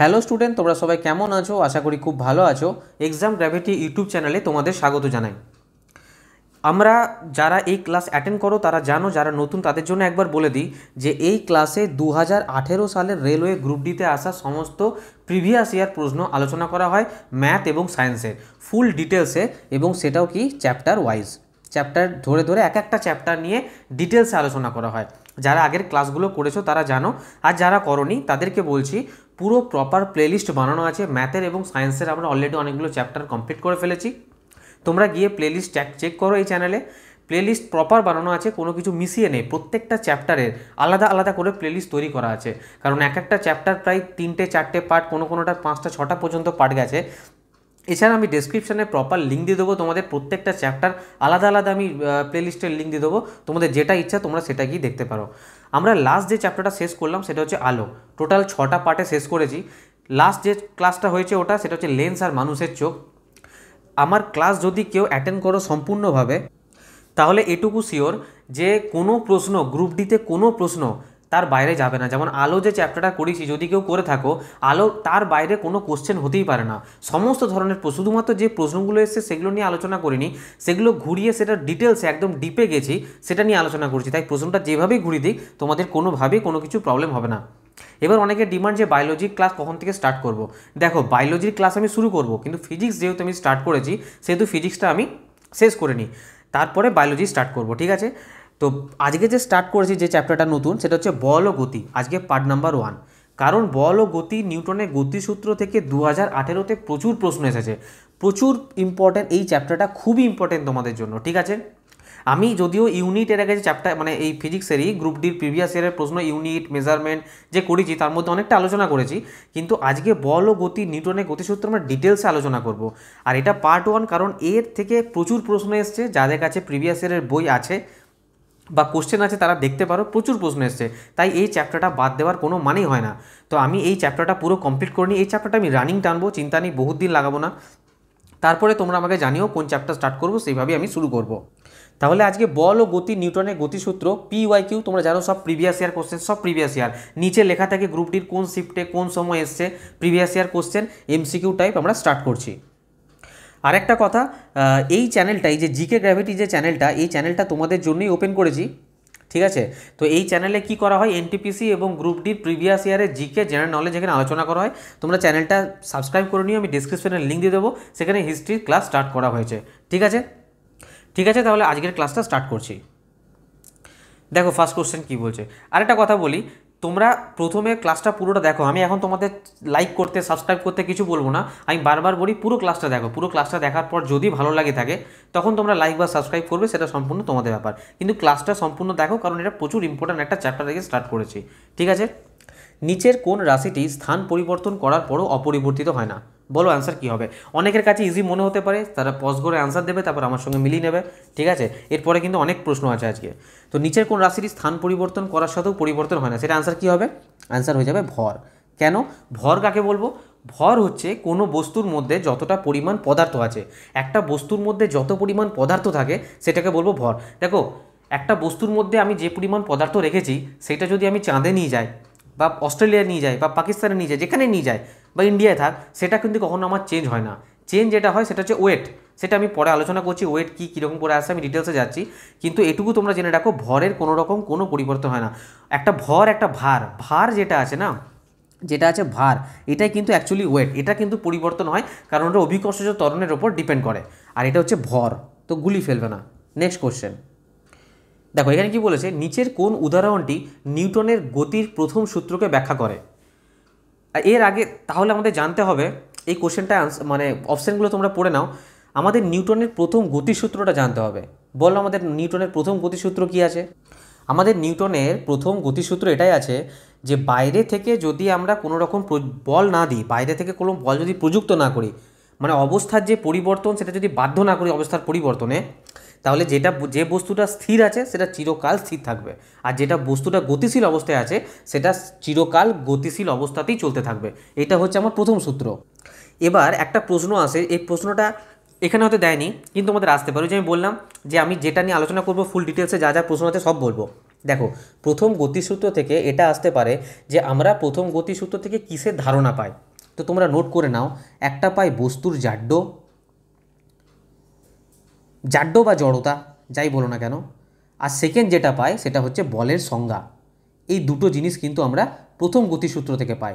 Hello student তোমরা সবাই কেমন আছো আশা করি খুব ভালো আছো এক্সাম গ্র্যাভিটি ইউটিউব চ্যানেলে তোমাদের স্বাগত জানাই আমরা যারা এই ক্লাস অ্যাটেন্ড করো তারা জানো যারা নতুন তাদের জন্য একবার বলে দিই যে এই ক্লাসে দু হাজার সালের রেলওয়ে গ্রুপ ডিতে আসা সমস্ত প্রিভিয়াস ইয়ার প্রশ্ন আলোচনা করা হয় ম্যাথ এবং সায়েন্সের ফুল ডিটেলসে এবং সেটাও কি চ্যাপ্টার ওয়াইজ চ্যাপ্টার ধরে ধরে এক একটা চ্যাপ্টার নিয়ে ডিটেলসে আলোচনা করা হয় যারা আগের ক্লাসগুলো করেছো তারা জানো আর যারা করনি তাদেরকে বলছি পুরো প্রপার প্লেলিস্ট বানানো আছে ম্যাথের এবং সায়েন্সের আমরা অলরেডি অনেকগুলো চ্যাপ্টার কমপ্লিট করে ফেলেছি তোমরা গিয়ে প্লেলিস্ট চেক করো এই চ্যানেলে প্লেলিস্ট প্রপার বানানো আছে কোনো কিছু মিশিয়ে নেই প্রত্যেকটা চ্যাপ্টারের আলাদা আলাদা করে প্লেলিস্ট তৈরি করা আছে কারণ এক একটা চ্যাপ্টার প্রায় তিনটে চারটে পার্ট কোনো কোনোটা পাঁচটা ছটা পর্যন্ত পার্ট গেছে এছাড়া আমি ডিসক্রিপশানে প্রপার লিঙ্ক দিয়ে দেবো তোমাদের প্রত্যেকটা চ্যাপ্টার আলাদা আলাদা আমি প্লেলিস্টের লিঙ্ক দিয়ে দেবো তোমাদের যেটা ইচ্ছা তোমরা সেটা গিয়ে দেখতে পারো আমরা লাস্ট যে চ্যাপ্টারটা শেষ করলাম সেটা হচ্ছে আলো টোটাল ছটা পার্টে শেষ করেছি লাস্ট যে ক্লাসটা হয়েছে ওটা সেটা হচ্ছে লেন্স আর মানুষের চোখ আমার ক্লাস যদি কেউ অ্যাটেন্ড করো সম্পূর্ণভাবে তাহলে এটুকু শিওর যে কোনো প্রশ্ন গ্রুপ ডিতে কোনো প্রশ্ন তার বাইরে যাবে না যেমন আলো যে চ্যাপ্টারটা করেছি যদি কেউ করে থাকো আলো তার বাইরে কোনো কোশ্চেন হতেই পারে না সমস্ত ধরনের শুধুমাত্র যে প্রশ্নগুলো এসছে সেগুলো নিয়ে আলোচনা করিনি সেগুলো ঘুরিয়ে সেটা ডিটেলসে একদম ডিপে গেছি সেটা নিয়ে আলোচনা করছি তাই প্রশ্নটা যেভাবেই ঘুরিয়ে দিক তোমাদের কোনোভাবেই কোনো কিছু প্রবলেম হবে না এবার অনেকে ডিমান্ড যে বায়োলজির ক্লাস কখন থেকে স্টার্ট করব। দেখো বায়োলজির ক্লাস আমি শুরু করব কিন্তু ফিজিক্স যেহেতু আমি স্টার্ট করেছি সেহেতু ফিজিক্সটা আমি শেষ করে নিই তারপরে বায়োলজি স্টার্ট করব ঠিক আছে তো আজকে যে স্টার্ট করেছি যে চ্যাপ্টারটা নতুন সেটা হচ্ছে বল ও গতি আজকে পার্ট নাম্বার ওয়ান কারণ বল ও গতি নিউটনের গতিসূত্র থেকে দু হাজার আঠেরোতে প্রচুর প্রশ্ন এসেছে প্রচুর ইম্পর্টেন্ট এই চ্যাপ্টারটা খুবই ইম্পর্টেন্ট তোমাদের জন্য ঠিক আছে আমি যদিও এর আগে যে চ্যাপ্টার মানে এই ফিজিক্সেরই গ্রুপ ডির প্রিভিয়াস ইয়ারের প্রশ্ন ইউনিট মেজারমেন্ট যে করেছি তার মধ্যে অনেকটা আলোচনা করেছি কিন্তু আজকে বল ও গতি নিউটনের গতিসূত্র আমরা ডিটেলসে আলোচনা করব আর এটা পার্ট ওয়ান কারণ এর থেকে প্রচুর প্রশ্ন এসছে যাদের কাছে প্রিভিয়াস ইয়ারের বই আছে বা কোশ্চেন আছে তারা দেখতে পারো প্রচুর প্রশ্ন এসছে তাই এই চ্যাপ্টারটা বাদ দেওয়ার কোনো মানেই হয় না তো আমি এই চ্যাপ্টারটা পুরো কমপ্লিট করিনি এই চ্যাপ্টারটা আমি রানিং টানবো চিন্তা নেই বহুত দিন লাগাবো না তারপরে তোমরা আমাকে জানিও কোন চ্যাপ্টার স্টার্ট করবো সেইভাবে আমি শুরু করব। তাহলে আজকে বল ও গতি নিউটনের গতিসূত্র পি ওয়াই কিউ তোমরা জানো সব প্রিভিয়াস ইয়ার কোশ্চেন সব প্রিভিয়াস ইয়ার নিচে লেখা থাকে গ্রুপটির কোন শিফটে কোন সময় এসছে previous year question MCQ type আমরা স্টার্ট করছি আর একটা কথা এই চ্যানেলটা এই যে জিকে গ্র্যাভিটি যে চ্যানেলটা এই চ্যানেলটা তোমাদের জন্যই ওপেন করেছি ঠিক আছে তো এই চ্যানেলে কি করা হয় এনটিপিসি এবং গ্রুপ ডি প্রিভিয়াস ইয়ারের জিকে জেনারেল নলেজ এখানে আলোচনা করা হয় তোমরা চ্যানেলটা সাবস্ক্রাইব করে নিও আমি ডিসক্রিপশনের লিঙ্ক দিয়ে দেবো সেখানে হিস্ট্রির ক্লাস স্টার্ট করা হয়েছে ঠিক আছে ঠিক আছে তাহলে আজকের ক্লাসটা স্টার্ট করছি দেখো ফার্স্ট কোশ্চেন কী বলছে আরেকটা কথা বলি তোমরা প্রথমে ক্লাসটা পুরোটা দেখো আমি এখন তোমাদের লাইক করতে সাবস্ক্রাইব করতে কিছু বলবো না আমি বারবার বলি পুরো ক্লাসটা দেখো পুরো ক্লাসটা দেখার পর যদি ভালো লাগে থাকে তখন তোমরা লাইক বা সাবস্ক্রাইব করবে সেটা সম্পূর্ণ তোমাদের ব্যাপার কিন্তু ক্লাসটা সম্পূর্ণ দেখো কারণ এটা প্রচুর ইম্পর্ট্যান্ট একটা চ্যাপ্টার থেকে স্টার্ট করেছি ঠিক আছে নিচের কোন রাশিটি স্থান পরিবর্তন করার পরও অপরিবর্তিত হয় না বলো অ্যান্সার কী হবে অনেকের কাছে ইজি মনে হতে পারে তারা পজ করে অ্যান্সার দেবে তারপর আমার সঙ্গে মিলিয়ে নেবে ঠিক আছে এরপরে কিন্তু অনেক প্রশ্ন আছে আজকে তো নিচের কোন রাশিটি স্থান পরিবর্তন করার সাথেও পরিবর্তন হয় না সেটা অ্যান্সার কী হবে অ্যান্সার হয়ে যাবে ভর কেন ভর কাকে বলবো ভর হচ্ছে কোনো বস্তুর মধ্যে যতটা পরিমাণ পদার্থ আছে একটা বস্তুর মধ্যে যত পরিমাণ পদার্থ থাকে সেটাকে বলবো ভর দেখো একটা বস্তুর মধ্যে আমি যে পরিমাণ পদার্থ রেখেছি সেটা যদি আমি চাঁদে নিয়ে যাই বা অস্ট্রেলিয়া নিয়ে যায় বা পাকিস্তানে নিয়ে যায় যেখানে নিয়ে যায় বা ইন্ডিয়ায় থাক সেটা কিন্তু কখনো আমার চেঞ্জ হয় না চেঞ্জ যেটা হয় সেটা হচ্ছে ওয়েট সেটা আমি পরে আলোচনা করছি ওয়েট কী কীরকম করে আসে আমি ডিটেলসে যাচ্ছি কিন্তু এটুকু তোমরা জেনে রাখো ভরের কোনো রকম কোনো পরিবর্তন হয় না একটা ভর একটা ভার ভার যেটা আছে না যেটা আছে ভার এটাই কিন্তু অ্যাকচুয়ালি ওয়েট এটা কিন্তু পরিবর্তন হয় কারণ ওটা অভিকর্ষজ তরণের ওপর ডিপেন্ড করে আর এটা হচ্ছে ভর তো গুলি ফেলবে না নেক্সট কোশ্চেন দেখো এখানে কি বলেছে নিচের কোন উদাহরণটি নিউটনের গতির প্রথম সূত্রকে ব্যাখ্যা করে এর আগে তাহলে আমাদের জানতে হবে এই কোশ্চেনটা মানে অপশানগুলো তোমরা পড়ে নাও আমাদের নিউটনের প্রথম গতিসূত্রটা জানতে হবে বল আমাদের নিউটনের প্রথম গতিসূত্র কি আছে আমাদের নিউটনের প্রথম গতিসূত্র এটাই আছে যে বাইরে থেকে যদি আমরা কোনো রকম বল না দিই বাইরে থেকে কোনো বল যদি প্রযুক্ত না করি মানে অবস্থার যে পরিবর্তন সেটা যদি বাধ্য না করি অবস্থার পরিবর্তনে তাহলে যেটা যে বস্তুটা স্থির আছে সেটা চিরকাল স্থির থাকবে আর যেটা বস্তুটা গতিশীল অবস্থায় আছে সেটা চিরকাল গতিশীল অবস্থাতেই চলতে থাকবে এটা হচ্ছে আমার প্রথম সূত্র এবার একটা প্রশ্ন আসে এই প্রশ্নটা এখানে হয়তো দেয়নি কিন্তু আমাদের আসতে পারে যে আমি বললাম যে আমি যেটা নিয়ে আলোচনা করব ফুল ডিটেলসে যা যা প্রশ্ন আছে সব বলবো দেখো প্রথম গতিসূত্র থেকে এটা আসতে পারে যে আমরা প্রথম গতিসূত্র থেকে কিসের ধারণা পাই তো তোমরা নোট করে নাও একটা পায় বস্তুর জাড্য জাড্য বা জড়তা যাই বলো না কেন আর সেকেন্ড যেটা পায় সেটা হচ্ছে বলের সংজ্ঞা এই দুটো জিনিস কিন্তু আমরা প্রথম গতিসূত্র থেকে পাই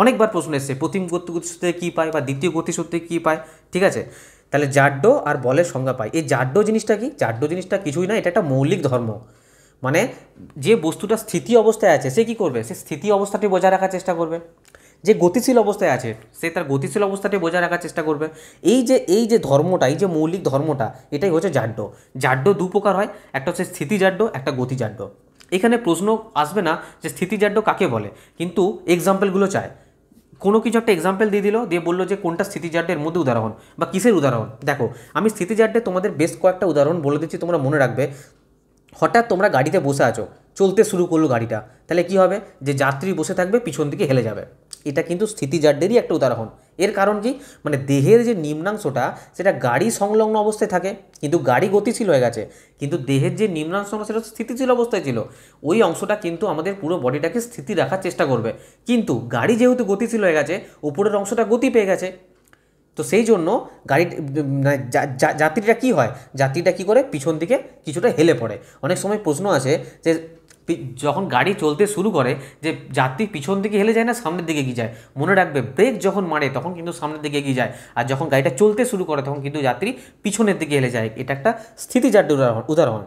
অনেকবার প্রশ্ন এসছে প্রথম গতিসূত্রে কী পায় বা দ্বিতীয় গতিসূত্রে কী পায় ঠিক আছে তাহলে জাড্য আর বলের সংজ্ঞা পায় এই জাড্য জিনিসটা কি জাড্য জিনিসটা কিছুই না এটা একটা মৌলিক ধর্ম মানে যে বস্তুটা স্থিতি অবস্থায় আছে সে কি করবে সে স্থিতি অবস্থাটি বজায় রাখার চেষ্টা করবে যে গতিশীল অবস্থায় আছে সে তার গতিশীল অবস্থাটি বজায় রাখার চেষ্টা করবে এই যে এই যে ধর্মটা এই যে মৌলিক ধর্মটা এটাই হচ্ছে জাড্য জাড্য দু প্রকার হয় একটা হচ্ছে স্থিতিজাড্য একটা গতিজাড্য এখানে প্রশ্ন আসবে না যে স্থিতিজাড্য কাকে বলে কিন্তু এক্সাম্পলগুলো চায় কোনো কিছু একটা এক্সাম্পল দিয়ে দিল দিয়ে বললো যে কোনটা স্থিতিজাড্যের মধ্যে উদাহরণ বা কিসের উদাহরণ দেখো আমি স্থিতিজাড্যে তোমাদের বেশ কয়েকটা উদাহরণ বলে দিচ্ছি তোমরা মনে রাখবে হঠাৎ তোমরা গাড়িতে বসে আছো চলতে শুরু করলো গাড়িটা তাহলে কি হবে যে যাত্রী বসে থাকবে পিছন দিকে হেলে যাবে এটা কিন্তু স্থিতিজাড্যেরই একটা উদাহরণ এর কারণ কি মানে দেহের যে নিম্নাংশটা সেটা গাড়ি সংলগ্ন অবস্থায় থাকে কিন্তু গাড়ি গতিশীল হয়ে গেছে কিন্তু দেহের যে নিম্নাংশ সেটা স্থিতিশীল অবস্থায় ছিল ওই অংশটা কিন্তু আমাদের পুরো বডিটাকে স্থিতি রাখার চেষ্টা করবে কিন্তু গাড়ি যেহেতু গতিশীল হয়ে গেছে উপরের অংশটা গতি পেয়ে গেছে তো সেই জন্য গাড়ি মানে যাত্রীটা কি হয় যাত্রীটা কি করে পিছন দিকে কিছুটা হেলে পড়ে অনেক সময় প্রশ্ন আছে যে যখন গাড়ি চলতে শুরু করে যে যাত্রী পিছন দিকে হেলে যায় না সামনের দিকে এগিয়ে যায় মনে রাখবে ব্রেক যখন মারে তখন কিন্তু সামনের দিকে এগিয়ে যায় আর যখন গাড়িটা চলতে শুরু করে তখন কিন্তু যাত্রী পিছনের দিকে হেলে যায় এটা একটা স্থিতিজাত উদাহরণ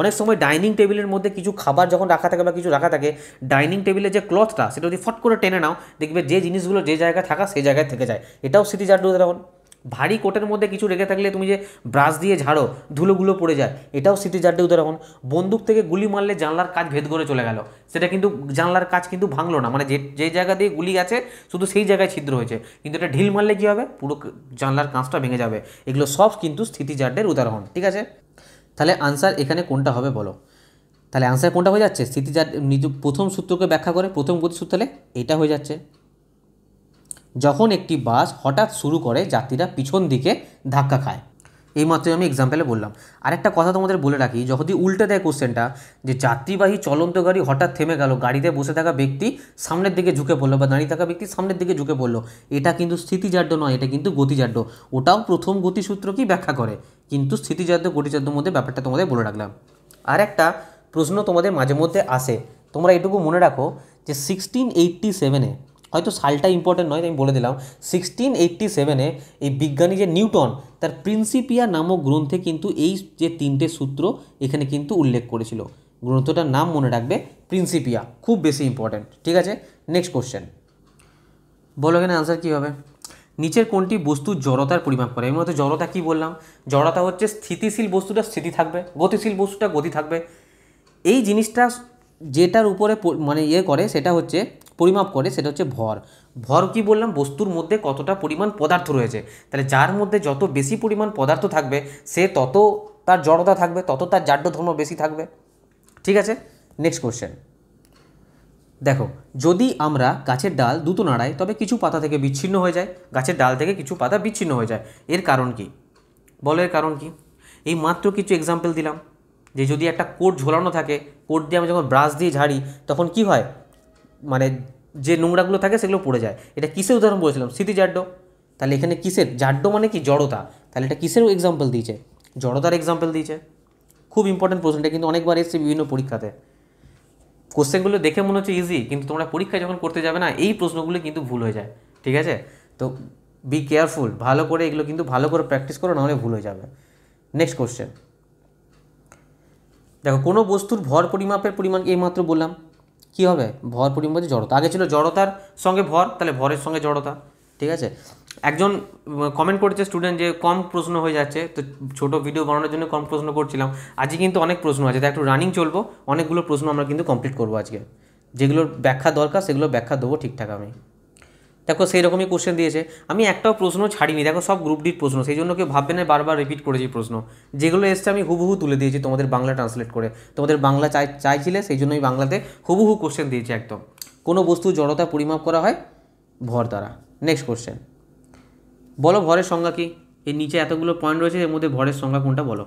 অনেক সময় ডাইনিং টেবিলের মধ্যে কিছু খাবার যখন রাখা থাকে বা কিছু রাখা থাকে ডাইনিং টেবিলের যে ক্লথটা সেটা যদি ফট করে টেনে নাও দেখবে যে জিনিসগুলো যে জায়গায় থাকা সেই জায়গায় থেকে যায় এটাও স্মৃতিজাত উদাহরণ ভারী কোটের মধ্যে কিছু রেখে থাকলে তুমি যে ব্রাশ দিয়ে ঝাড়ো ধুলোগুলো পড়ে যায় এটাও স্মৃতিচারটি উদাহরণ বন্দুক থেকে গুলি মারলে জানলার কাজ ভেদ করে চলে গেল সেটা কিন্তু জানলার কাজ কিন্তু ভাঙলো না মানে যে যে জায়গা দিয়ে গুলি আছে শুধু সেই জায়গায় ছিদ্র হয়েছে কিন্তু এটা ঢিল মারলে কী হবে পুরো জানলার কাঁচটা ভেঙে যাবে এগুলো সব কিন্তু স্মৃতিচারদের উদাহরণ ঠিক আছে তাহলে আনসার এখানে কোনটা হবে বলো তাহলে আনসার কোনটা হয়ে যাচ্ছে স্মৃতিচার নিজ প্রথম সূত্রকে ব্যাখ্যা করে প্রথম গতিসূত্রে এটা হয়ে যাচ্ছে যখন একটি বাস হঠাৎ শুরু করে যাত্রীরা পিছন দিকে ধাক্কা খায় এই আমি এক্সাম্পলে বললাম আরেকটা কথা তোমাদের বলে রাখি যখন উল্টে দেয় কোশ্চেনটা যে যাত্রীবাহী চলন্ত গাড়ি হঠাৎ থেমে গেল গাড়িতে বসে থাকা ব্যক্তি সামনের দিকে ঝুঁকে পড়লো বা দাঁড়িয়ে থাকা ব্যক্তি সামনের দিকে ঝুঁকে পড়লো এটা কিন্তু স্থিতিজাড্য নয় এটা কিন্তু গতিজাড্য ওটাও প্রথম গতিসূত্র কি ব্যাখ্যা করে কিন্তু স্থিতিজাদ্য গতিজাদ্যর মধ্যে ব্যাপারটা তোমাদের বলে রাখলাম আর একটা প্রশ্ন তোমাদের মাঝে মধ্যে আসে তোমরা এটুকু মনে রাখো যে সিক্সটিন এইটটি সেভেনে হয়তো সালটা ইম্পর্টেন্ট নয় আমি বলে দিলাম সিক্সটিন এইটটি সেভেনে এই বিজ্ঞানী যে নিউটন তার প্রিন্সিপিয়া নামক গ্রন্থে কিন্তু এই যে তিনটে সূত্র এখানে কিন্তু উল্লেখ করেছিল গ্রন্থটার নাম মনে রাখবে প্রিন্সিপিয়া খুব বেশি ইম্পর্ট্যান্ট ঠিক আছে নেক্সট কোশ্চেন বলো এখানে আনসার কী হবে নিচের কোনটি বস্তু জড়তার পরিমাপ করে আমি মতো জড়তা কী বললাম জড়তা হচ্ছে স্থিতিশীল বস্তুটা স্থিতি থাকবে গতিশীল বস্তুটা গতি থাকবে এই জিনিসটা যেটার উপরে মানে ইয়ে করে সেটা হচ্ছে পরিমাপ করে সেটা হচ্ছে ভর ভর কি বললাম বস্তুর মধ্যে কতটা পরিমাণ পদার্থ রয়েছে তাহলে যার মধ্যে যত বেশি পরিমাণ পদার্থ থাকবে সে তত তার জড়তা থাকবে তত তার জাড্য ধর্ম বেশি থাকবে ঠিক আছে নেক্সট কোশ্চেন দেখো যদি আমরা গাছের ডাল দুটো নাড়াই তবে কিছু পাতা থেকে বিচ্ছিন্ন হয়ে যায় গাছের ডাল থেকে কিছু পাতা বিচ্ছিন্ন হয়ে যায় এর কারণ কি বলো এর কারণ কি এই মাত্র কিছু এক্সাম্পল দিলাম যে যদি একটা কোট ঝোলানো থাকে কোট দিয়ে আমরা যখন ব্রাশ দিয়ে ঝাড়ি তখন কি হয় মানে যে নোংরাগুলো থাকে সেগুলো পড়ে যায় এটা কিসের উদাহরণ বলেছিলাম স্মৃতিজাড্য তাহলে এখানে কিসের জাড্য মানে কি জড়তা তাহলে এটা কিসের এক্সাম্পল দিয়েছে জড়তার এক্সাম্পল দিয়েছে খুব ইম্পর্টেন্ট প্রশ্ন এটা কিন্তু অনেকবার এসেছে বিভিন্ন পরীক্ষাতে কোশ্চেনগুলো দেখে মনে হচ্ছে ইজি কিন্তু তোমরা পরীক্ষা যখন করতে যাবে না এই প্রশ্নগুলো কিন্তু ভুল হয়ে যায় ঠিক আছে তো বি কেয়ারফুল ভালো করে এগুলো কিন্তু ভালো করে প্র্যাকটিস করো নাহলে ভুল হয়ে যাবে নেক্সট কোশ্চেন দেখো কোনো বস্তুর ভর পরিমাপের পরিমাণ এই মাত্র বললাম কি হবে ভর পরিমাপে জড়তা আগে ছিল জড়তার সঙ্গে ভর তাহলে ভরের সঙ্গে জড়তা ঠিক আছে একজন কমেন্ট করেছে স্টুডেন্ট যে কম প্রশ্ন হয়ে যাচ্ছে তো ছোট ভিডিও বানানোর জন্য কম প্রশ্ন করছিলাম আজকে কিন্তু অনেক প্রশ্ন আছে তাই একটু রানিং চলবো অনেকগুলো প্রশ্ন আমরা কিন্তু কমপ্লিট করবো আজকে যেগুলোর ব্যাখ্যা দরকার সেগুলো ব্যাখ্যা দেবো ঠিকঠাক আমি দেখো সেই রকমই কোশ্চেন দিয়েছে আমি একটাও প্রশ্ন ছাড়িনি দেখো সব গ্রুপ ডির প্রশ্ন সেই জন্য কেউ ভাববে না বারবার রিপিট করেছি প্রশ্ন যেগুলো এসছে আমি হুবহু তুলে দিয়েছি তোমাদের বাংলা ট্রান্সলেট করে তোমাদের বাংলা চাই চাইছিলে সেই জন্যই বাংলাতে হুবহু কোশ্চেন দিয়েছি একদম কোনো বস্তু জড়তা পরিমাপ করা হয় ভর দ্বারা নেক্সট কোশ্চেন বলো ভরের সংজ্ঞা কি এর নিচে এতগুলো পয়েন্ট রয়েছে এর মধ্যে ভরের সংজ্ঞা কোনটা বলো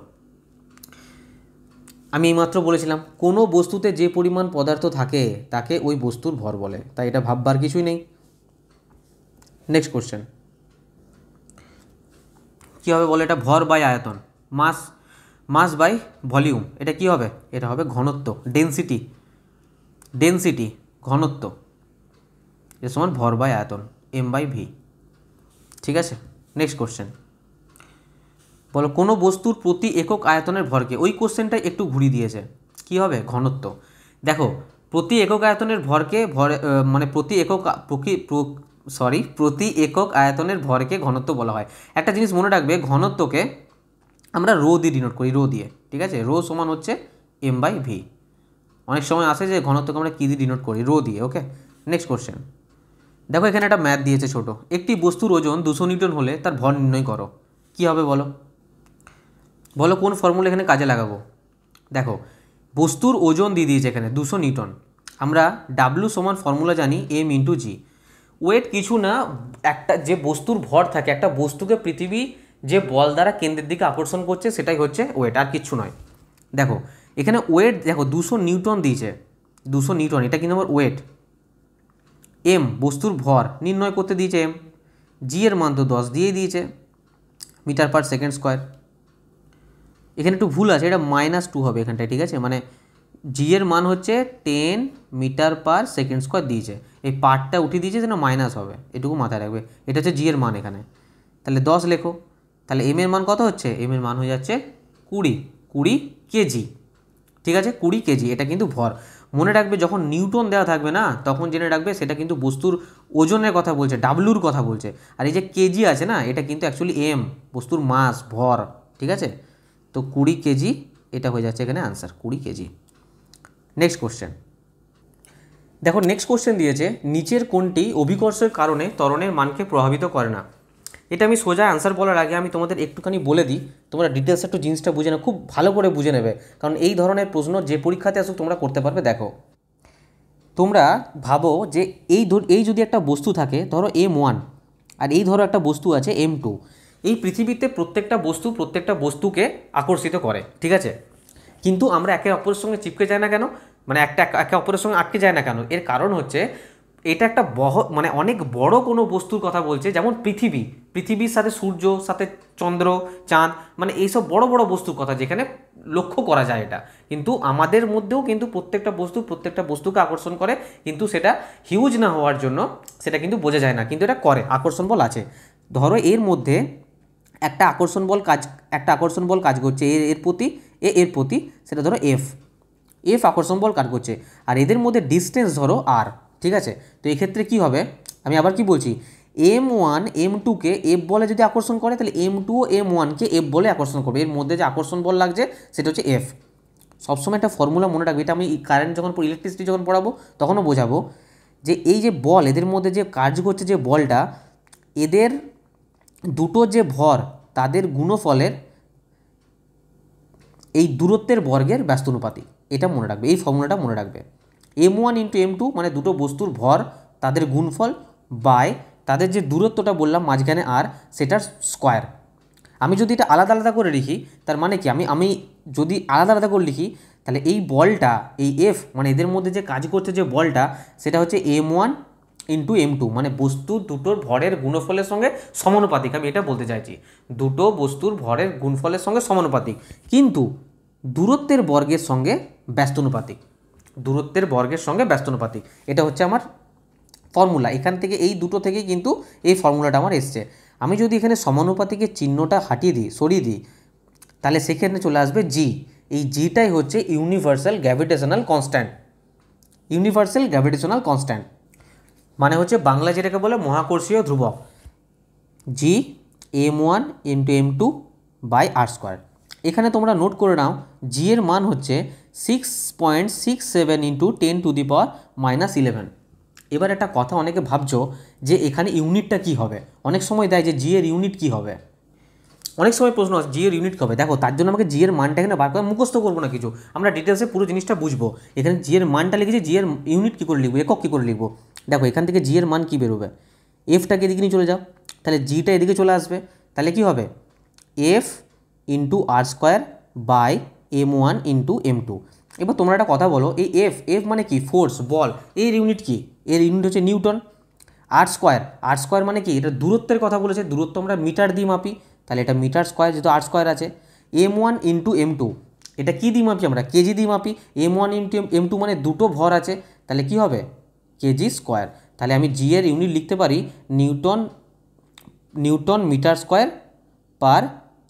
আমি এইমাত্র বলেছিলাম কোনো বস্তুতে যে পরিমাণ পদার্থ থাকে তাকে ওই বস্তুর ভর বলে তাই এটা ভাববার কিছুই নেই নেক্সট কোশ্চেন কী হবে বলো এটা ভর বাই আয়তন মাস মাস বাই ভলিউম এটা কি হবে এটা হবে ঘনত্ব ডেন্সিটি ডেন্সিটি ঘনত্ব এ সমান ভর বাই আয়তন এম বাই ভি ঠিক আছে নেক্সট কোশ্চেন বলো কোনো বস্তুর প্রতি একক আয়তনের ভরকে ওই কোশ্চেনটা একটু ঘুরিয়ে দিয়েছে কি হবে ঘনত্ব দেখো প্রতি একক আয়তনের ভরকে ভর মানে প্রতি একক সরি প্রতি একক আয়তনের ভরকে ঘনত্ব বলা হয় একটা জিনিস মনে রাখবে ঘনত্বকে আমরা রো দিয়ে ডিনোট করি রো দিয়ে ঠিক আছে রো সমান হচ্ছে এম বাই ভি অনেক সময় আসে যে ঘনত্বকে আমরা কী দিয়ে ডিনোট করি রো দিয়ে ওকে নেক্সট কোশ্চেন দেখো এখানে একটা ম্যাথ দিয়েছে ছোট একটি বস্তুর ওজন দুশো নিউটন হলে তার ভর নির্ণয় করো কি হবে বলো বলো কোন ফর্মুলা এখানে কাজে লাগাবো দেখো বস্তুর ওজন দিয়ে দিয়েছে এখানে দুশো নিউটন আমরা ডাব্লু সমান ফর্মুলা জানি এম ইন্টু জি ওয়েট কিছু না একটা যে বস্তুর ভর থাকে একটা বস্তুকে পৃথিবী যে বল দ্বারা কেন্দ্রের দিকে আকর্ষণ করছে সেটাই হচ্ছে ওয়েট আর কিচ্ছু নয় দেখো এখানে ওয়েট দেখো দুশো নিউটন দিয়েছে দুশো নিউটন এটা কিন্তু আমার ওয়েট এম বস্তুর ভর নির্ণয় করতে দিয়েছে এম জি এর মান তো দশ দিয়ে দিয়েছে মিটার পার সেকেন্ড স্কোয়ার এখানে একটু ভুল আছে এটা মাইনাস টু হবে এখানটায় ঠিক আছে মানে জি এর মান হচ্ছে ten metre per second square দিয়েছে এই পার্টটা উঠিয়ে দিয়েছে যেন মাইনাস হবে এটুকু মাথায় রাখবে এটা হচ্ছে জি এর মান এখানে তাহলে দশ লেখো তাহলে এম এর মান কত হচ্ছে এম এর মান হয়ে যাচ্ছে কুড়ি কুড়ি কেজি ঠিক আছে কুড়ি কেজি এটা কিন্তু ভর মনে রাখবে যখন নিউটন দেওয়া থাকবে না তখন জেনে রাখবে সেটা কিন্তু বস্তুর ওজনের কথা বলছে ডাবলুর কথা বলছে আর এই যে কেজি আছে না এটা কিন্তু অ্যাকচুয়ালি এম বস্তুর মাস ভর ঠিক আছে তো কুড়ি কেজি এটা হয়ে যাচ্ছে এখানে আনসার কুড়ি কেজি নেক্সট কোশ্চেন দেখো নেক্সট কোশ্চেন দিয়েছে নিচের কোনটি অভিকর্ষের কারণে ত্বরণের মানকে প্রভাবিত করে না এটা আমি সোজা অ্যান্সার বলার আগে আমি তোমাদের একটুখানি বলে দিই তোমরা ডিটেলস একটু জিনিসটা বুঝে না খুব ভালো করে বুঝে নেবে কারণ এই ধরনের প্রশ্ন যে পরীক্ষাতে আসুক তোমরা করতে পারবে দেখো তোমরা ভাবো যে এই এই যদি একটা বস্তু থাকে ধরো এম ওয়ান আর এই ধরো একটা বস্তু আছে এম টু এই পৃথিবীতে প্রত্যেকটা বস্তু প্রত্যেকটা বস্তুকে আকর্ষিত করে ঠিক আছে কিন্তু আমরা একে অপরের সঙ্গে চিপকে যাই না কেন মানে একটা একে অপরের সঙ্গে আটকে যায় না কেন এর কারণ হচ্ছে এটা একটা বহ মানে অনেক বড় কোনো বস্তুর কথা বলছে যেমন পৃথিবী পৃথিবীর সাথে সূর্য সাথে চন্দ্র চাঁদ মানে এইসব বড় বড় বস্তুর কথা যেখানে লক্ষ্য করা যায় এটা কিন্তু আমাদের মধ্যেও কিন্তু প্রত্যেকটা বস্তু প্রত্যেকটা বস্তুকে আকর্ষণ করে কিন্তু সেটা হিউজ না হওয়ার জন্য সেটা কিন্তু বোঝা যায় না কিন্তু এটা করে আকর্ষণ বল আছে ধরো এর মধ্যে একটা আকর্ষণ বল কাজ একটা আকর্ষণ বল কাজ করছে এর এর প্রতি এ এর প্রতি সেটা ধরো এফ এফ আকর্ষণ বল কাজ করছে আর এদের মধ্যে ডিস্টেন্স ধরো আর ঠিক আছে তো এক্ষেত্রে কি হবে আমি আবার কি বলছি এম ওয়ান এম টুকে এফ বলে যদি আকর্ষণ করে তাহলে এম টু এম ওয়ানকে এফ বলে আকর্ষণ করবে এর মধ্যে যে আকর্ষণ বল লাগছে সেটা হচ্ছে এফ সবসময় একটা ফর্মুলা মনে রাখবে এটা আমি কারেন্ট যখন ইলেকট্রিসিটি যখন পড়াবো তখনও বোঝাবো যে এই যে বল এদের মধ্যে যে কাজ করছে যে বলটা এদের দুটো যে ভর তাদের গুণফলের এই দূরত্বের বর্গের ব্যস্ত ব্যস্তানুপাতিক এটা মনে রাখবে এই ফর্মুলাটা মনে রাখবে M one into M two মানে দুটো বস্তুর ভর তাদের গুণফল বাই তাদের যে দূরত্বটা বললাম মাঝখানে আর সেটার স্কোয়ার আমি যদি এটা আলাদা আলাদা করে লিখি তার মানে কি আমি আমি যদি আলাদা আলাদা করে লিখি তাহলে এই বলটা এই এফ মানে এদের মধ্যে যে কাজ করছে যে বলটা সেটা হচ্ছে M one into M two মানে বস্তু দুটোর ভরের গুণফলের সঙ্গে সমানুপাতিক আমি এটা বলতে চাইছি দুটো বস্তুর ভরের গুণফলের সঙ্গে সমানুপাতিক কিন্তু দূরত্বের বর্গের সঙ্গে ব্যস্তানুপাতিক দূরত্বের বর্গের সঙ্গে ব্যস্তানুপাতিক এটা হচ্ছে আমার ফর্মুলা এখান থেকে এই দুটো থেকে কিন্তু এই ফর্মুলাটা আমার এসছে আমি যদি এখানে সমানুপাতিকের চিহ্নটা হাটিয়ে দিই সরিয়ে দিই তাহলে সেখানে চলে আসবে জি এই জিটাই হচ্ছে universal gravitational constant universal gravitational constant মানে হচ্ছে বাংলা যেটাকে বলে মহাকর্ষীয় ধ্রুবক G M one into M two by R square এখানে তোমরা নোট করে নাও জি এর মান হচ্ছে six point six seven into ten to the power minus eleven এবার একটা কথা অনেকে ভাবছো যে এখানে ইউনিটটা কি হবে অনেক সময় দেয় যে জি এর ইউনিট কি হবে অনেক সময় প্রশ্ন আছে জি এর ইউনিট কবে দেখো তার জন্য আমাকে জি এর মানটা এখানে বার করে মুখস্থ করবো না কিছু আমরা ডিটেলসে পুরো জিনিসটা বুঝবো এখানে জি এর মানটা লিখেছি জি এর ইউনিট কী করে লিখবো একক কী করে লিখবো দেখো এখান থেকে জি এর মান কী বেরোবে এফটাকে এদিকে নিয়ে চলে যাও তাহলে জিটা এদিকে চলে আসবে তাহলে কি হবে F into R square by M one into M two এবার তোমরা একটা কথা বলো এই এফ এফ মানে কি ফোর্স বল এর ইউনিট কি এর ইউনিট হচ্ছে newton R square R square মানে কি এটা দূরত্বের কথা বলেছে দূরত্ব আমরা মিটার দিয়ে মাপি তাহলে এটা মিটার স্কোয়ার যেহেতু আর স্কোয়ার আছে M one into M two এটা কী দিয়ে মাপি আমরা কেজি দিয়ে মাপি M one into M two মানে দুটো ভর আছে তাহলে কি হবে কেজি স্কোয়ার তাহলে আমি জি এর ইউনিট লিখতে পারি newton newton metre square per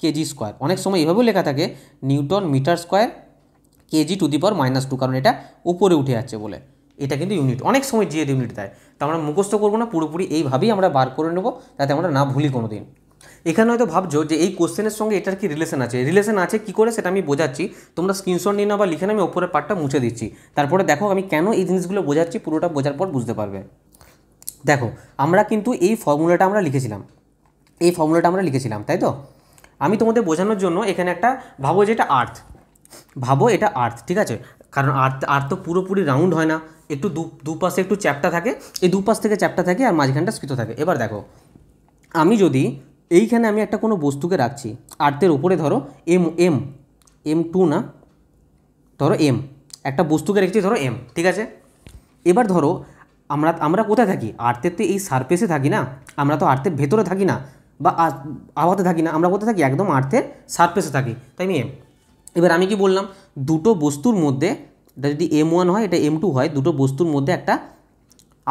kg square অনেক সময় এভাবেও লেখা থাকে newton metre square kg to the power minus two কারণ এটা উপরে উঠে যাচ্ছে বলে এটা কিন্তু ইউনিট অনেক সময় জিএ ইউনিট দেয় তা আমরা মুখস্থ করবো না পুরোপুরি এইভাবেই আমরা বার করে নেবো যাতে আমরা না ভুলি কোনো দিন এখানে হয়তো ভাবছো যে এই কোশ্চেনের সঙ্গে এটার কি রিলেশন আছে রিলেশন আছে কি করে সেটা আমি বোঝাচ্ছি তোমরা স্ক্রিনশট নিয়ে নাও বা লিখে আমি ওপরের পার্টটা মুছে দিচ্ছি তারপরে দেখো আমি কেন এই জিনিসগুলো বোঝাচ্ছি পুরোটা বোঝার পর বুঝতে পারবে দেখো আমরা কিন্তু এই ফর্মুলাটা আমরা লিখেছিলাম এই ফর্মুলাটা আমরা লিখেছিলাম তাই তো আমি তোমাদের বোঝানোর জন্য এখানে একটা ভাবো যে এটা আর্থ ভাবো এটা আর্থ ঠিক আছে কারণ আর্থ আর্থ তো পুরোপুরি রাউন্ড হয় না একটু দু দুপাশে একটু চ্যাপটা থাকে এই দুপাশ থেকে চ্যাপটা থাকে আর মাঝখানটা স্কৃত থাকে এবার দেখো আমি যদি এইখানে আমি একটা কোনো বস্তুকে রাখছি আর্থের ওপরে ধরো এম এম এম টু না ধরো এম একটা বস্তুকে রেখেছি ধরো এম ঠিক আছে এবার ধরো আমরা আমরা কোথায় থাকি আর্থের তো এই সারফেসে থাকি না আমরা তো আর্থের ভেতরে থাকি না বা আবহাওয়াতে থাকি না আমরা কোথায় থাকি একদম আর্থের সারফেসে থাকি তাই নিয়ে এবার আমি কি বললাম দুটো বস্তুর মধ্যে এটা যদি এম ওয়ান হয় এটা এম টু হয় দুটো বস্তুর মধ্যে একটা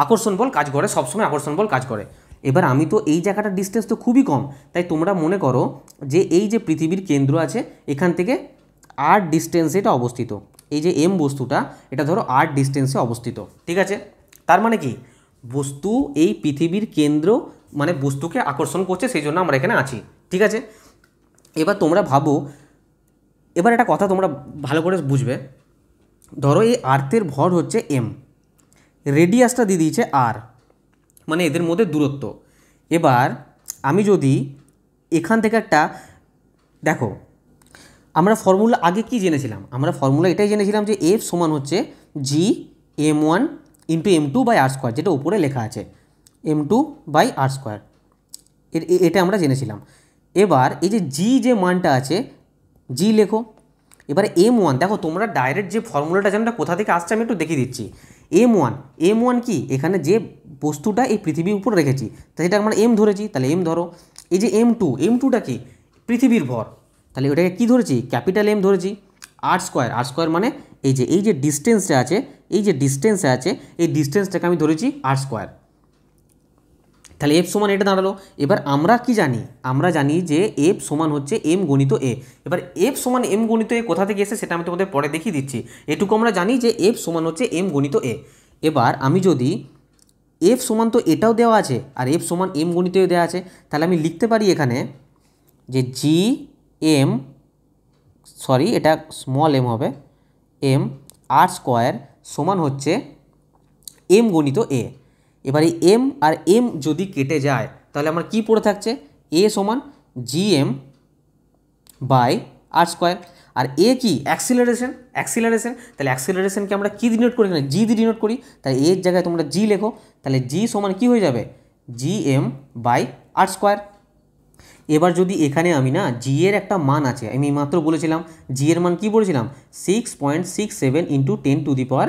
আকর্ষণ বল কাজ করে সবসময় আকর্ষণ বল কাজ করে এবার আমি তো এই জায়গাটার ডিস্টেন্স তো খুবই কম তাই তোমরা মনে করো যে এই যে পৃথিবীর কেন্দ্র আছে এখান থেকে আর ডিস্টেন্সে এটা অবস্থিত এই যে এম বস্তুটা এটা ধরো আর ডিস্টেন্সে অবস্থিত ঠিক আছে তার মানে কি বস্তু এই পৃথিবীর কেন্দ্র মানে বস্তুকে আকর্ষণ করছে সেই জন্য আমরা এখানে আছি ঠিক আছে এবার তোমরা ভাবো এবার একটা কথা তোমরা ভালো করে বুঝবে ধরো এই আর্থের ভর হচ্ছে এম রেডিয়াসটা দিয়ে দিয়েছে আর মানে এদের মধ্যে দূরত্ব এবার আমি যদি এখান থেকে একটা দেখো আমরা ফর্মুলা আগে কি জেনেছিলাম আমরা ফর্মুলা এটাই জেনেছিলাম যে এফ সমান হচ্ছে G M one into M two by R square যেটা উপরে লেখা আছে M two by R square এটা আমরা জেনেছিলাম এবার এই যে জি যে মানটা আছে জি লেখো এবারে এম ওয়ান দেখো তোমরা ডাইরেক্ট যে ফর্মুলাটা জানো কোথা থেকে আসছে আমি একটু দেখিয়ে দিচ্ছি এম ওয়ান এম ওয়ান কি এখানে যে বস্তুটা এই পৃথিবীর উপর রেখেছি তা এটা আমরা এম ধরেছি তাহলে এম ধরো এই যে এম টু এম টুটা কি পৃথিবীর ভর তাহলে ওটাকে কি ধরেছি ক্যাপিটাল এম ধরেছি আর স্কোয়ার আর স্কোয়ার মানে এই যে এই যে ডিস্টেন্সটা আছে এই যে ডিস্টেন্সটা আছে এই ডিস্টেন্সটাকে আমি ধরেছি আর স্কোয়ার তাহলে এফ সমান এটা দাঁড়ালো এবার আমরা কি জানি আমরা জানি যে এফ সমান হচ্ছে এম গণিত এ এবার এফ সমান এম গণিত এ কোথা থেকে এসে সেটা আমি তোমাদের পরে দেখিয়ে দিচ্ছি এটুকু আমরা জানি যে এফ সমান হচ্ছে এম গণিত এ এবার আমি যদি এফ সমান তো এটাও দেওয়া আছে আর এফ সমান এম এ দেওয়া আছে তাহলে আমি লিখতে পারি এখানে যে জি এম সরি এটা স্মল এম হবে এম আর স্কোয়ার সমান হচ্ছে এম গণিত এ এবারে এম আর এম যদি কেটে যায় তাহলে আমার কি পড়ে থাকছে এ সমান G M by R square আর এ কি অ্যাক্সিলারেশন অ্যাক্সিলারেশন তাহলে অ্যাক্সিলারেশনকে আমরা কী ডিনোট করি না জি ডিনোট করি তাহলে এর জায়গায় তোমরা জি লেখো তাহলে জি সমান কি হয়ে যাবে G M by R square এবার যদি এখানে আমি না জি এর একটা মান আছে আমি মাত্র বলেছিলাম জি এর মান কি বলেছিলাম six point six seven into ten to the power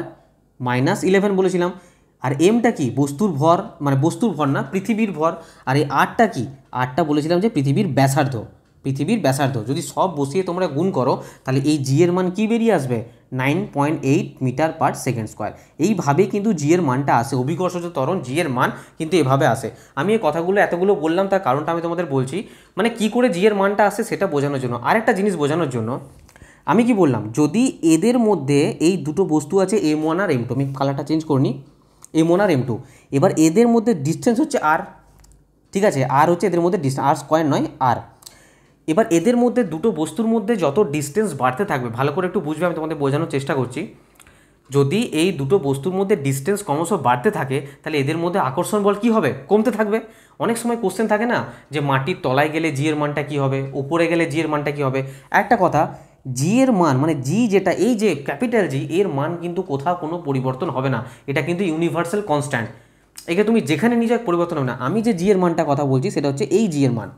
minus eleven বলেছিলাম আর এমটা কি বস্তুর ভর মানে বস্তুর ভর না পৃথিবীর ভর আর এই আটটা কি আটটা বলেছিলাম যে পৃথিবীর ব্যাসার্ধ পৃথিবীর ব্যাসার্ধ যদি সব বসিয়ে তোমরা গুণ করো তাহলে এই জি এর মান কি বেরিয়ে আসবে nine point eight metre per second square এইভাবে কিন্তু জি এর মানটা আসে অভিকর্ষজ তরণ জি এর মান কিন্তু এভাবে আসে আমি এই কথাগুলো এতগুলো বললাম তার কারণটা আমি তোমাদের বলছি মানে কি করে জি এর মানটা আসে সেটা বোঝানোর জন্য আরেকটা জিনিস বোঝানোর জন্য আমি কি বললাম যদি এদের মধ্যে এই দুটো বস্তু আছে এম ওয়ান আর এম টু আমি কালারটা চেঞ্জ করিনি এম ওয়ান আর এম টু এবার এদের মধ্যে ডিস্টেন্স হচ্ছে আর ঠিক আছে আর হচ্ছে এদের মধ্যে ডিস্টেন্স আর স্কোয়ার নয় আর এবার এদের মধ্যে দুটো বস্তুর মধ্যে যত ডিস্টেন্স বাড়তে থাকবে ভালো করে একটু বুঝবে আমি তোমাদের বোঝানোর চেষ্টা করছি যদি এই দুটো বস্তুর মধ্যে ডিস্টেন্স ক্রমশ বাড়তে থাকে তাহলে এদের মধ্যে আকর্ষণ বল কি হবে কমতে থাকবে অনেক সময় কোশ্চেন থাকে না যে মাটির তলায় গেলে জিয়ের মানটা কি হবে উপরে গেলে জিয়ের মানটা কি হবে একটা কথা জি এর মান মানে জি যেটা এই যে ক্যাপিটাল জি এর মান কিন্তু কোথাও কোনো পরিবর্তন হবে না এটা কিন্তু ইউনিভার্সাল কনস্ট্যান্ট একে তুমি যেখানে নিয়ে যাও পরিবর্তন হবে না আমি যে জি এর মানটা কথা বলছি সেটা হচ্ছে এই জি এর মান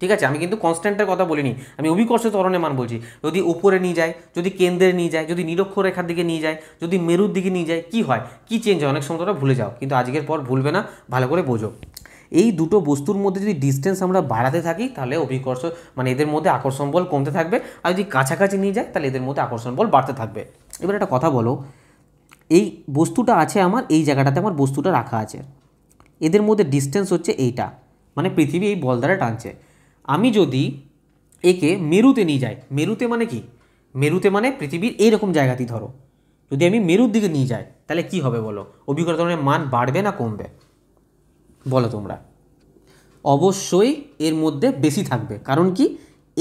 ঠিক আছে আমি কিন্তু কনস্ট্যান্টের কথা বলিনি আমি অভিকর্ষ ত্বরণের মান বলছি যদি উপরে নিয়ে যায় যদি কেন্দ্রে নিয়ে যায় যদি রেখার দিকে নিয়ে যায় যদি মেরুর দিকে নিয়ে যায় কি হয় কি চেঞ্জ হয় অনেক সময় তোমরা ভুলে যাও কিন্তু আজকের পর ভুলবে না ভালো করে বোঝো এই দুটো বস্তুর মধ্যে যদি ডিস্টেন্স আমরা বাড়াতে থাকি তাহলে অভিকর্ষ মানে এদের মধ্যে আকর্ষণ বল কমতে থাকবে আর যদি কাছাকাছি নিয়ে যায় তাহলে এদের মধ্যে আকর্ষণ বল বাড়তে থাকবে এবার একটা কথা বলো এই বস্তুটা আছে আমার এই জায়গাটাতে আমার বস্তুটা রাখা আছে এদের মধ্যে ডিস্টেন্স হচ্ছে এইটা মানে পৃথিবী এই বল দ্বারা টানছে আমি যদি একে মেরুতে নিয়ে যাই মেরুতে মানে কি মেরুতে মানে পৃথিবীর এইরকম জায়গাতেই ধরো যদি আমি মেরুর দিকে নিয়ে যাই তাহলে কি হবে বলো অভিজ্ঞতা মান বাড়বে না কমবে বলো তোমরা অবশ্যই এর মধ্যে বেশি থাকবে কারণ কি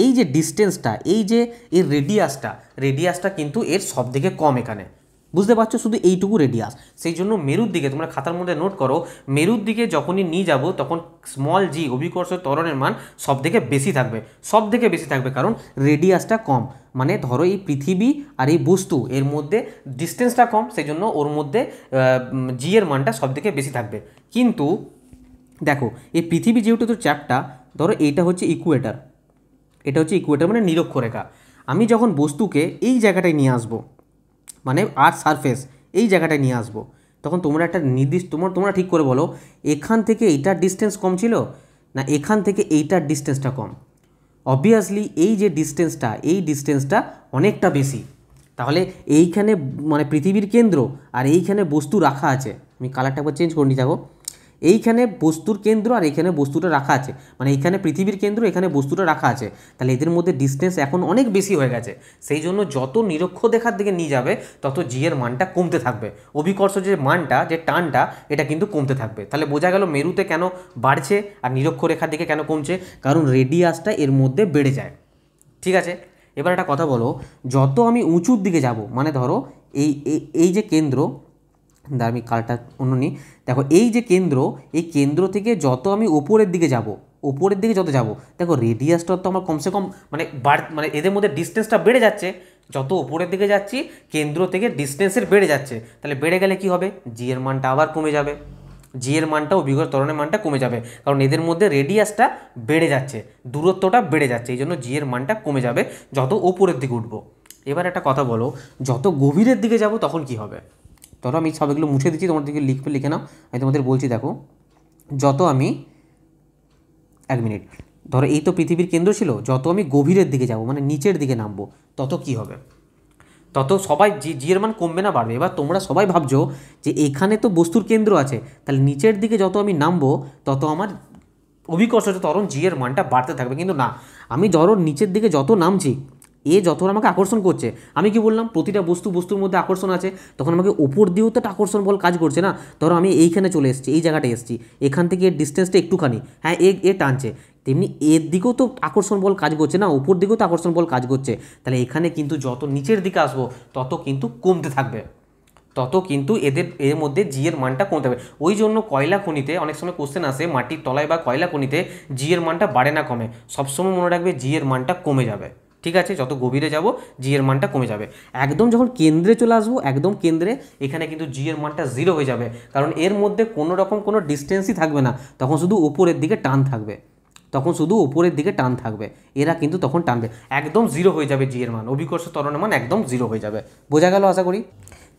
এই যে ডিস্টেন্সটা এই যে এর রেডিয়াসটা রেডিয়াসটা কিন্তু এর সব থেকে কম এখানে বুঝতে পারছো শুধু এইটুকু রেডিয়াস সেই জন্য মেরুর দিকে তোমরা খাতার মধ্যে নোট করো মেরুর দিকে যখনই নিয়ে যাব তখন স্মল জি অভিকর্ষ ত্বরণের মান সব থেকে বেশি থাকবে সব থেকে বেশি থাকবে কারণ রেডিয়াসটা কম মানে ধরো এই পৃথিবী আর এই বস্তু এর মধ্যে ডিস্টেন্সটা কম সেই জন্য ওর মধ্যে জি এর মানটা সব থেকে বেশি থাকবে কিন্তু দেখো এই পৃথিবী যেহেতু তো চ্যাপটা ধরো এইটা হচ্ছে ইকুয়েটার এটা হচ্ছে ইকুয়েটার মানে নিরক্ষরেখা আমি যখন বস্তুকে এই জায়গাটায় নিয়ে আসবো মানে আর সারফেস এই জায়গাটায় নিয়ে আসবো তখন তোমরা একটা নির্দিষ্ট তোমার তোমরা ঠিক করে বলো এখান থেকে এইটার ডিস্টেন্স কম ছিল না এখান থেকে এইটার ডিস্টেন্সটা কম অবভিয়াসলি এই যে ডিস্টেন্সটা এই ডিস্টেন্সটা অনেকটা বেশি তাহলে এইখানে মানে পৃথিবীর কেন্দ্র আর এইখানে বস্তু রাখা আছে আমি কালারটা একবার চেঞ্জ করে নিই যাবো এইখানে বস্তুর কেন্দ্র আর এখানে বস্তুটা রাখা আছে মানে এইখানে পৃথিবীর কেন্দ্র এখানে বস্তুটা রাখা আছে তাহলে এদের মধ্যে ডিস্টেন্স এখন অনেক বেশি হয়ে গেছে সেই জন্য যত নিরক্ষ দেখার দিকে নিয়ে যাবে তত জি এর মানটা কমতে থাকবে অভিকর্ষ যে মানটা যে টানটা এটা কিন্তু কমতে থাকবে তাহলে বোঝা গেল মেরুতে কেন বাড়ছে আর নিরক্ষ রেখার দিকে কেন কমছে কারণ রেডিয়াসটা এর মধ্যে বেড়ে যায় ঠিক আছে এবার একটা কথা বলো যত আমি উঁচুর দিকে যাব মানে ধরো এই এই যে কেন্দ্র দা আমি কালটা অন্য নিই দেখো এই যে কেন্দ্র এই কেন্দ্র থেকে যত আমি ওপরের দিকে যাব ওপরের দিকে যত যাব দেখো রেডিয়াসটা তো আমার কমসে কম মানে বাড় মানে এদের মধ্যে ডিস্টেন্সটা বেড়ে যাচ্ছে যত ওপরের দিকে যাচ্ছি কেন্দ্র থেকে ডিস্টেন্সের বেড়ে যাচ্ছে তাহলে বেড়ে গেলে কি হবে জি এর মানটা আবার কমে যাবে জি এর ও বিগত তরণের মানটা কমে যাবে কারণ এদের মধ্যে রেডিয়াসটা বেড়ে যাচ্ছে দূরত্বটা বেড়ে যাচ্ছে এই জন্য জি এর মানটা কমে যাবে যত ওপরের দিকে উঠবো এবার একটা কথা বলো যত গভীরের দিকে যাব তখন কি হবে ধরো আমি সবগুলো মুছে দিচ্ছি তোমার দিকে লিখবে লিখে নাও আমি তোমাদের বলছি দেখো যত আমি এক মিনিট ধরো এই তো পৃথিবীর কেন্দ্র ছিল যত আমি গভীরের দিকে যাব মানে নিচের দিকে নামবো তত কি হবে তত সবাই জি জিয়ের মান কমবে না বাড়বে এবার তোমরা সবাই ভাবছো যে এখানে তো বস্তুর কেন্দ্র আছে তাহলে নিচের দিকে যত আমি নামবো তত আমার অভিকর্ষ তরণ জিয়ের মানটা বাড়তে থাকবে কিন্তু না আমি ধরো নিচের দিকে যত নামছি এ যত আমাকে আকর্ষণ করছে আমি কি বললাম প্রতিটা বস্তু বস্তুর মধ্যে আকর্ষণ আছে তখন আমাকে ওপর দিয়েও তো আকর্ষণ বল কাজ করছে না ধরো আমি এইখানে চলে এসেছি এই জায়গাটা এসেছি এখান থেকে এর ডিস্টেন্সটা একটুখানি হ্যাঁ এ এ টানছে তেমনি এর দিকেও তো আকর্ষণ বল কাজ করছে না উপর দিকেও তো আকর্ষণ বল কাজ করছে তাহলে এখানে কিন্তু যত নিচের দিকে আসবো তত কিন্তু কমতে থাকবে তত কিন্তু এদের এর মধ্যে জিয়ের মানটা কমতে হবে ওই জন্য কয়লা খনিতে অনেক সময় কোশ্চেন আসে মাটির তলায় বা কয়লা খনিতে জিয়ের মানটা বাড়ে না কমে সবসময় মনে রাখবে জিয়ের মানটা কমে যাবে ঠিক আছে যত গভীরে যাব জি এর মানটা কমে যাবে একদম যখন কেন্দ্রে চলে আসবো একদম কেন্দ্রে এখানে কিন্তু জি এর মানটা জিরো হয়ে যাবে কারণ এর মধ্যে কোনো রকম কোনো ডিস্টেন্সই থাকবে না তখন শুধু ওপরের দিকে টান থাকবে তখন শুধু উপরের দিকে টান থাকবে এরা কিন্তু তখন টানবে একদম জিরো হয়ে যাবে জি এর মান অভিকর্ষ তরণের মান একদম জিরো হয়ে যাবে বোঝা গেল আশা করি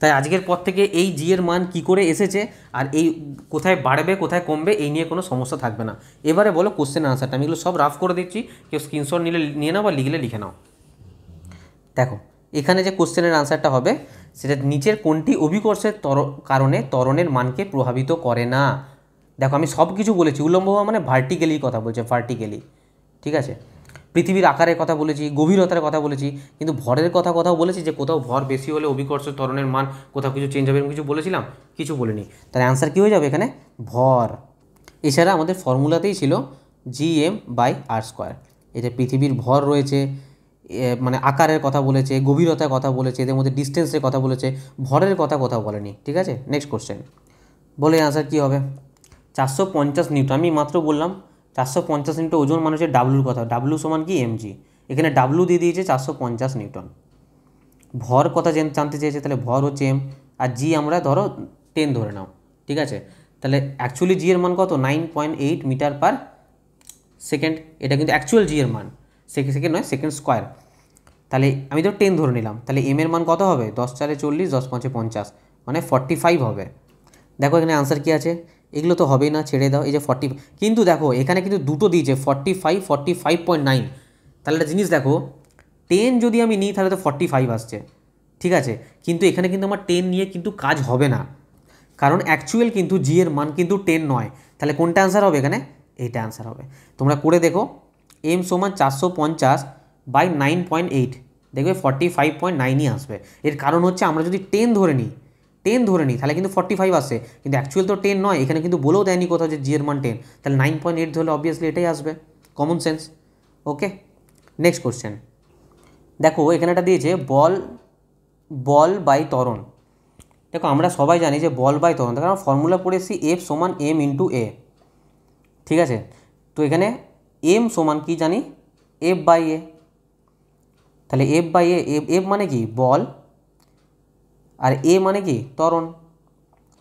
তাই আজকের পর থেকে এই জি এর মান কি করে এসেছে আর এই কোথায় বাড়বে কোথায় কমবে এই নিয়ে কোনো সমস্যা থাকবে না এবারে বলো কোশ্চেন আনসারটা আমি এগুলো সব রাফ করে দিচ্ছি কেউ স্ক্রিনশট নিলে নিয়ে নাও বা লিখলে লিখে নাও দেখো এখানে যে কোশ্চেনের আনসারটা হবে সেটা নিচের কোনটি অভিকর্ষের তর কারণে ত্বরণের মানকে প্রভাবিত করে না দেখো আমি সব কিছু বলেছি উল্লম্ব মানে ভার্টিক্যালি কথা বলছে ভার্টিক্যালি ঠিক আছে পৃথিবীর আকারের কথা বলেছি গভীরতার কথা বলেছি কিন্তু ভরের কথা কথাও বলেছি যে কোথাও ভর বেশি হলে অভিকর্ষ ত্বরণের মান কোথাও কিছু চেঞ্জ হবে এরকম কিছু বলেছিলাম কিছু বলিনি তার অ্যান্সার কী হয়ে যাবে এখানে ভর এছাড়া আমাদের ফর্মুলাতেই ছিল G M by R square এতে পৃথিবীর ভর রয়েছে মানে আকারের কথা বলেছে গভীরতার কথা বলেছে এদের মধ্যে ডিস্টেন্সের কথা বলেছে ভরের কথা কোথাও বলেনি ঠিক আছে নেক্সট কোশ্চেন বলে অ্যান্সার কী হবে চারশো পঞ্চাশ নিউটন আমি মাত্র বললাম চারশো পঞ্চাশ নিউটন ওজন মানে হচ্ছে ডাব্লুর কথা ডাব্লু সমান কি এমজি এখানে ডাব্লু দিয়ে দিয়েছে চারশো পঞ্চাশ নিউটন ভর কথা জানতে চেয়েছে তাহলে ভর হচ্ছে এম আর জি আমরা ধরো টেন ধরে নাও ঠিক আছে তাহলে অ্যাকচুয়ালি জি এর মান কত nine point eight metre per second এটা কিন্তু অ্যাকচুয়াল জি এর মান সেকেন্ড নয় সেকেন্ড স্কোয়ার তাহলে আমি তো টেন ধরে নিলাম তাহলে এম এর মান কত হবে দশ চারে চল্লিশ দশ পাঁচে পঞ্চাশ মানে ফর্টি ফাইভ হবে দেখো এখানে আনসার কী আছে এগুলো তো হবে না ছেড়ে দাও এই যে ফর্টি কিন্তু দেখো এখানে কিন্তু দুটো দিয়েছে forty five forty five point nine তাহলে একটা জিনিস দেখো টেন যদি আমি নিই তাহলে তো ফর্টি ফাইভ আসছে ঠিক আছে কিন্তু এখানে কিন্তু আমার টেন নিয়ে কিন্তু কাজ হবে না কারণ অ্যাকচুয়াল কিন্তু জি এর মান কিন্তু টেন নয় তাহলে কোনটা অ্যান্সার হবে এখানে এইটা অ্যান্সার হবে তোমরা করে দেখো এম সমান চারশো পঞ্চাশ বাই নাইন পয়েন্ট এইট দেখবে ফর্টি ফাইভ পয়েন্ট নাইনই আসবে এর কারণ হচ্ছে আমরা যদি টেন ধরে নিই টেন ধরে নিই তাহলে কিন্তু ফর্টি ফাইভ আসে কিন্তু অ্যাকচুয়াল তো টেন নয় এখানে কিন্তু বলেও দেয়নি কোথাও যে জি এর মান টেন তাহলে নাইন পয়েন্ট এইট ধরলে অবভিয়াসলি এটাই আসবে common sense okay next question দেখো এখানে একটা দিয়েছে বল বল বাই ত্বরণ দেখো আমরা সবাই জানি যে বল বাই দেখো আমরা ফর্মুলা পড়েছি এফ সমান এম ইন্টু এ ঠিক আছে তো এখানে এম সমান কি জানি এফ বাই এ তাহলে F by A F F মানে কি বল আর এ মানে কি তরণ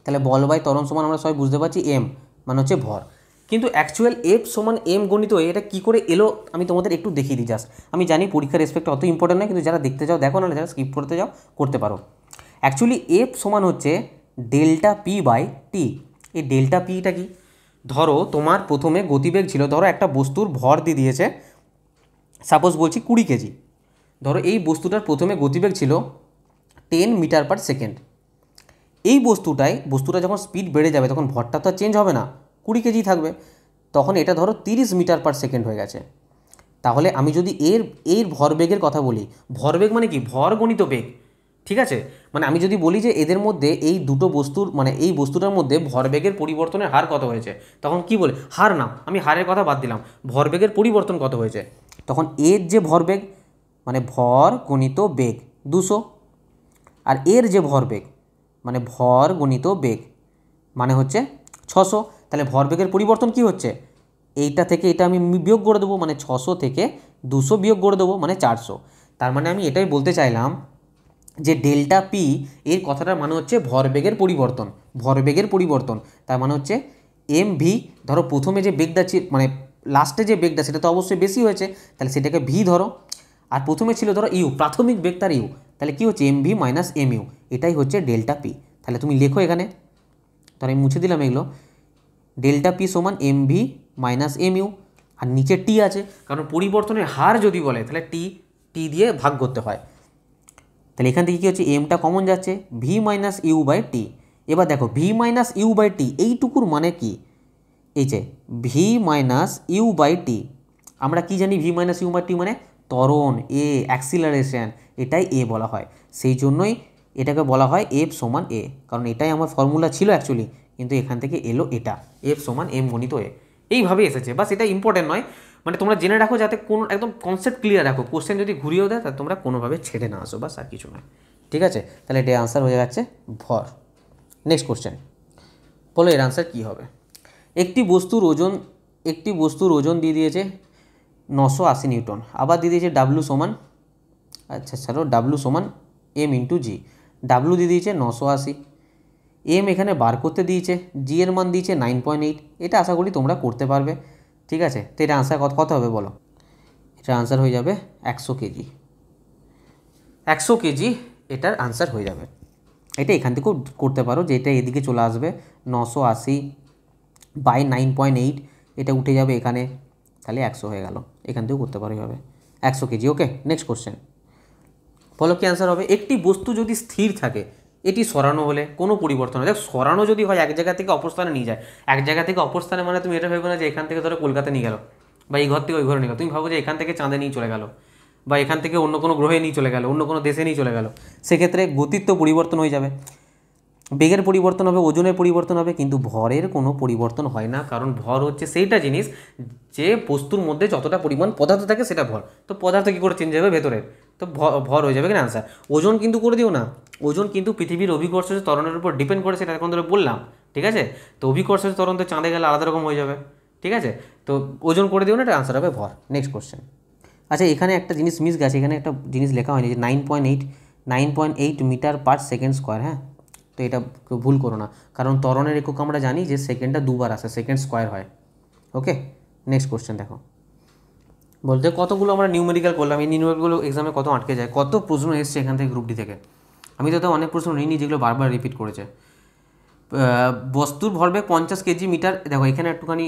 তাহলে বল বাই তরণ সমান আমরা সবাই বুঝতে পারছি এম মানে হচ্ছে ভর কিন্তু অ্যাকচুয়াল এফ সমান এম গণিত এটা কি করে এলো আমি তোমাদের একটু দেখিয়ে দিই জাস্ট আমি জানি পরীক্ষার রেসপেক্ট অত ইম্পর্টেন্ট নয় কিন্তু যারা দেখতে যাও দেখো না যারা স্কিপ করতে যাও করতে পারো অ্যাকচুয়ালি এফ সমান হচ্ছে ডেল্টা পি বাই টি এই ডেল্টা পিটা কি ধরো তোমার প্রথমে গতিবেগ ছিল ধরো একটা বস্তুর ভর দিয়ে দিয়েছে সাপোজ বলছি কুড়ি কেজি ধরো এই বস্তুটার প্রথমে গতিবেগ ছিল টেন মিটার পার সেকেন্ড এই বস্তুটায় বস্তুটা যখন স্পিড বেড়ে যাবে তখন ভরটা তো চেঞ্জ হবে না কুড়ি কেজি থাকবে তখন এটা ধরো তিরিশ মিটার পার সেকেন্ড হয়ে গেছে তাহলে আমি যদি এর এর ভরবেগের কথা বলি ভরবেগ মানে কি ভর গণিত বেগ ঠিক আছে মানে আমি যদি বলি যে এদের মধ্যে এই দুটো বস্তুর মানে এই বস্তুটার মধ্যে ভরবেগের পরিবর্তনের হার কত হয়েছে তখন কি বলে হার না আমি হারের কথা বাদ দিলাম ভরবেগের পরিবর্তন কত হয়েছে তখন এর যে ভরবেগ মানে ভর গণিত বেগ দুশো আর এর যে ভরবেগ মানে ভর গণিত বেগ মানে হচ্ছে ছশো তাহলে ভরবেগের পরিবর্তন কি হচ্ছে এইটা থেকে এটা আমি বিয়োগ করে দেবো মানে ছশো থেকে দুশো বিয়োগ করে দেবো মানে চারশো তার মানে আমি এটাই বলতে চাইলাম যে ডেল্টা পি এর কথাটা মানে হচ্ছে ভরবেগের পরিবর্তন ভরবেগের পরিবর্তন তার মানে হচ্ছে এম ভি ধরো প্রথমে যে বেগটা মানে লাস্টে যে বেগটা সেটা তো অবশ্যই বেশি হয়েছে তাহলে সেটাকে ভি ধরো আর প্রথমে ছিল ধরো ইউ প্রাথমিক বেগ তার ইউ তাহলে কী হচ্ছে এমভি মাইনাস এমইউ এটাই হচ্ছে ডেল্টা পি তাহলে তুমি লেখো এখানে তাহলে আমি মুছে দিলাম এগুলো ডেল্টা পি সমান এমভি মাইনাস এমইউ আর নিচে টি আছে কারণ পরিবর্তনের হার যদি বলে তাহলে টি টি দিয়ে ভাগ করতে হয় তাহলে এখান থেকে কী হচ্ছে এমটা কমন যাচ্ছে V minus U by T এবার দেখো V minus U by T এইটুকুর মানে কি এই যে V minus U by T আমরা কি জানি V minus U by T মানে ত্বরণ এ অ্যাক্সিলারেশন এটাই এ বলা হয় সেই জন্যই এটাকে বলা হয় এফ সমান এ কারণ এটাই আমার ফর্মুলা ছিল অ্যাকচুয়ালি কিন্তু এখান থেকে এলো এটা এফ সমান এম গণিত এ এইভাবে এসেছে বাস এটা ইম্পর্টেন্ট নয় মানে তোমরা জেনে রাখো যাতে কোনো একদম কনসেপ্ট ক্লিয়ার রাখো কোশ্চেন যদি ঘুরিয়েও দেয় তাহলে তোমরা কোনোভাবে ছেড়ে না আসো বাস আর কিছু নয় ঠিক আছে তাহলে এটা আনসার হয়ে যাচ্ছে ভর নেক্সট কোশ্চেন বলো এর আনসার কী হবে একটি বস্তুর ওজন একটি বস্তুর ওজন দিয়ে দিয়েছে নশো আশি নিউটন আবার দিয়ে দিয়েছে ডাব্লু সমান আচ্ছা ছাড়ো ডাব্লু সমান এম ইন্টু জি ডাব্লু দিয়ে দিয়েছে নশো আশি এম এখানে বার করতে দিয়েছে জি এর মান দিয়েছে নাইন পয়েন্ট এইট এটা আশা করি তোমরা করতে পারবে ঠিক আছে তো এটা আনসার কত কত হবে বলো এটা আনসার হয়ে যাবে একশো কেজি একশো কেজি এটার আনসার হয়ে যাবে এটা এখান থেকেও করতে পারো যে এটা এদিকে চলে আসবে নশো আশি বাই নাইন পয়েন্ট এইট এটা উঠে যাবে এখানে তাহলে একশো হয়ে গেল এখান থেকেও করতে পারি হবে একশো KG okay next question follow কি অ্যান্সার হবে একটি বস্তু যদি স্থির থাকে এটি সরানো হলে কোনো পরিবর্তন হয় দেখ সরানো যদি হয় এক জায়গা থেকে অপস্থানে নিয়ে যায় এক জায়গা থেকে অপরস্থানে মানে তুমি এটা ভেবে না যে এখান থেকে ধরো কলকাতা নিয়ে গেলো বা এই ঘর থেকে ওই ঘরে নিয়ে গেলো তুমি ভাবো যে এখান থেকে চাঁদে নিয়ে চলে গেলো বা এখান থেকে অন্য কোনো গ্রহে নিয়ে চলে গেলো অন্য কোনো দেশে নিয়ে চলে গেলো সেক্ষেত্রে গতিত্ব পরিবর্তন হয়ে যাবে বেগের পরিবর্তন হবে ওজনের পরিবর্তন হবে কিন্তু ভরের কোনো পরিবর্তন হয় না কারণ ভর হচ্ছে সেইটা জিনিস যে বস্তুর মধ্যে যতটা পরিমাণ পদার্থ থাকে সেটা ভর তো পদার্থ কী করে চেঞ্জ হবে ভেতরের তো ভর হয়ে যাবে কিনা আনসার ওজন কিন্তু করে দিও না ওজন কিন্তু পৃথিবীর অভিকর্ষ তরণের উপর ডিপেন্ড করে সেটা এখন ধরে বললাম ঠিক আছে তো অভিকর্ষ তরণ তো চাঁদে গেলে আলাদা রকম হয়ে যাবে ঠিক আছে তো ওজন করে দিও না এটা আনসার হবে ভর নেক্সট কোশ্চেন আচ্ছা এখানে একটা জিনিস মিস গেছে এখানে একটা জিনিস লেখা হয়নি যে nine point eight nine point eight metre per second square হ্যাঁ তো এটা ভুল করো না কারণ তরণের একক আমরা জানি যে সেকেন্ডটা দুবার আসে সেকেন্ড স্কোয়ার হয় ওকে নেক্সট কোশ্চেন দেখো বলতে কতগুলো আমরা নিউমেরিক্যাল করলাম এই নিউমেরিক্যালগুলো এক্সামে কত আটকে যায় কত প্রশ্ন এসছে এখান থেকে গ্রুপ ডি থেকে আমি তো অনেক প্রশ্ন নিইনি যেগুলো বারবার রিপিট করেছে বস্তুর ভরবেগ পঞ্চাশ কেজি মিটার দেখো এখানে একটুখানি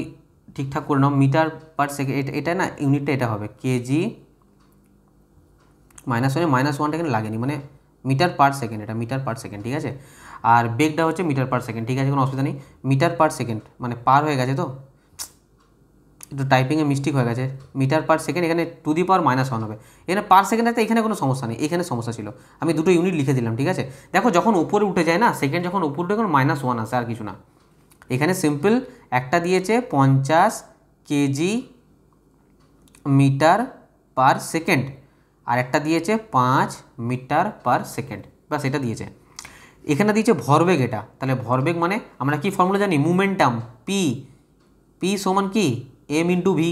ঠিকঠাক করে নাও মিটার পার সেকেন্ড এটা না ইউনিটটা এটা হবে কেজি মাইনাস ওয়ানে মাইনাস ওয়ানটা এখানে লাগেনি মানে মিটার পার সেকেন্ড এটা মিটার পার সেকেন্ড ঠিক আছে আর বেগটা হচ্ছে মিটার পার সেকেন্ড ঠিক আছে কোনো অসুবিধা নেই মিটার পার সেকেন্ড মানে পার হয়ে গেছে তো একটু টাইপিংয়ে মিস্টেক হয়ে গেছে মিটার পার সেকেন্ড এখানে to the power minus one হবে এখানে পার সেকেন্ড আছে এখানে কোনো সমস্যা নেই এখানে সমস্যা ছিল আমি দুটো ইউনিট লিখে দিলাম ঠিক আছে দেখো যখন উপরে উঠে যায় না সেকেন্ড যখন উপরে উঠে কোনো মাইনাস ওয়ান আছে আর কিছু না এখানে সিম্পল একটা দিয়েছে পঞ্চাশ কেজি মিটার পার সেকেন্ড আর একটা দিয়েছে পাঁচ মিটার পার সেকেন্ড বা সেটা দিয়েছে এখানে দিয়েছে ভরবেগ এটা তাহলে ভরবেগ মানে আমরা কি ফর্মুলা জানি মুমেন্টাম পি পি সমান কি এম ইন্টু ভি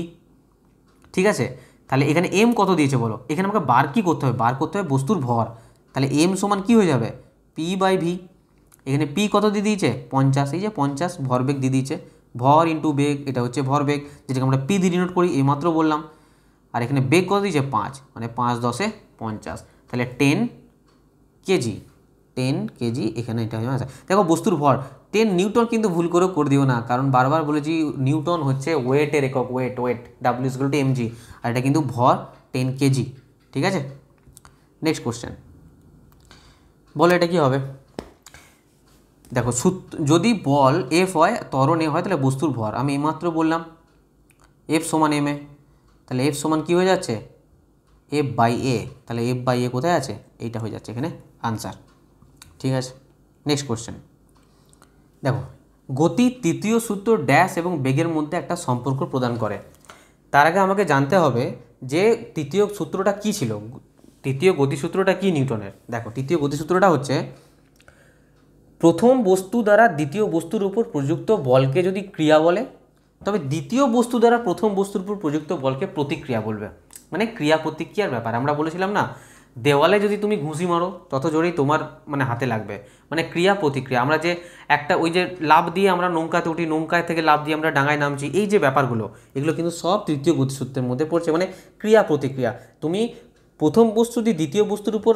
ঠিক আছে তাহলে এখানে এম কত দিয়েছে বলো এখানে আমাকে বার কি করতে হবে বার করতে হবে বস্তুর ভর তাহলে এম সমান কি হয়ে যাবে পি বাই ভি এখানে পি কত দিয়ে দিয়েছে পঞ্চাশ এই যে পঞ্চাশ ভরবেগ দিয়ে দিয়েছে ভর ইন্টু বেগ এটা হচ্ছে ভরবেগ যেটাকে আমরা পি দিয়ে ডিনোট করি এইমাত্র বললাম আর এখানে বেগ কত দিয়েছে পাঁচ মানে পাঁচ দশে পঞ্চাশ তাহলে টেন কেজি টেন কেজি এখানে এটা আছে দেখো বস্তুর ভর টেন নিউটন কিন্তু ভুল করেও করে দিও না কারণ বারবার বলেছি নিউটন হচ্ছে ওয়েটের একক ওয়েট ওয়েট ডাব্লিউ ইসগুলো টু এমজি আর এটা কিন্তু ভর টেন কেজি ঠিক আছে নেক্সট কোশ্চেন বলো এটা কি হবে দেখো যদি বল এফ হয় তরণ এ হয় তাহলে বস্তুর ভর আমি এইমাত্র বললাম এফ সমান এম এ তাহলে এফ সমান কী হয়ে যাচ্ছে এফ বাই এ তাহলে এফ বাই এ কোথায় আছে এইটা হয়ে যাচ্ছে এখানে আনসার ঠিক আছে নেক্সট কোশ্চেন দেখো গতি তৃতীয় সূত্র ড্যাশ এবং বেগের মধ্যে একটা সম্পর্ক প্রদান করে তার আগে আমাকে জানতে হবে যে তৃতীয় সূত্রটা কি ছিল তৃতীয় গতিসূত্রটা কি নিউটনের দেখো তৃতীয় গতিসূত্রটা হচ্ছে প্রথম বস্তু দ্বারা দ্বিতীয় বস্তুর উপর প্রযুক্ত বলকে যদি ক্রিয়া বলে তবে দ্বিতীয় বস্তু দ্বারা প্রথম বস্তুর উপর প্রযুক্ত বলকে প্রতিক্রিয়া বলবে মানে ক্রিয়া প্রতিক্রিয়ার ব্যাপার আমরা বলেছিলাম না দেওয়ালে যদি তুমি ঘুষি মারো তত জোরেই তোমার মানে হাতে লাগবে মানে ক্রিয়া প্রতিক্রিয়া আমরা যে একটা ওই যে লাভ দিয়ে আমরা নৌকাতে উঠি নৌকায় থেকে লাভ দিয়ে আমরা ডাঙায় নামছি এই যে ব্যাপারগুলো এগুলো কিন্তু সব তৃতীয় বুদ্ধিসূত্রের মধ্যে পড়ছে মানে ক্রিয়া প্রতিক্রিয়া তুমি প্রথম বস্তু যদি দ্বিতীয় বস্তুর উপর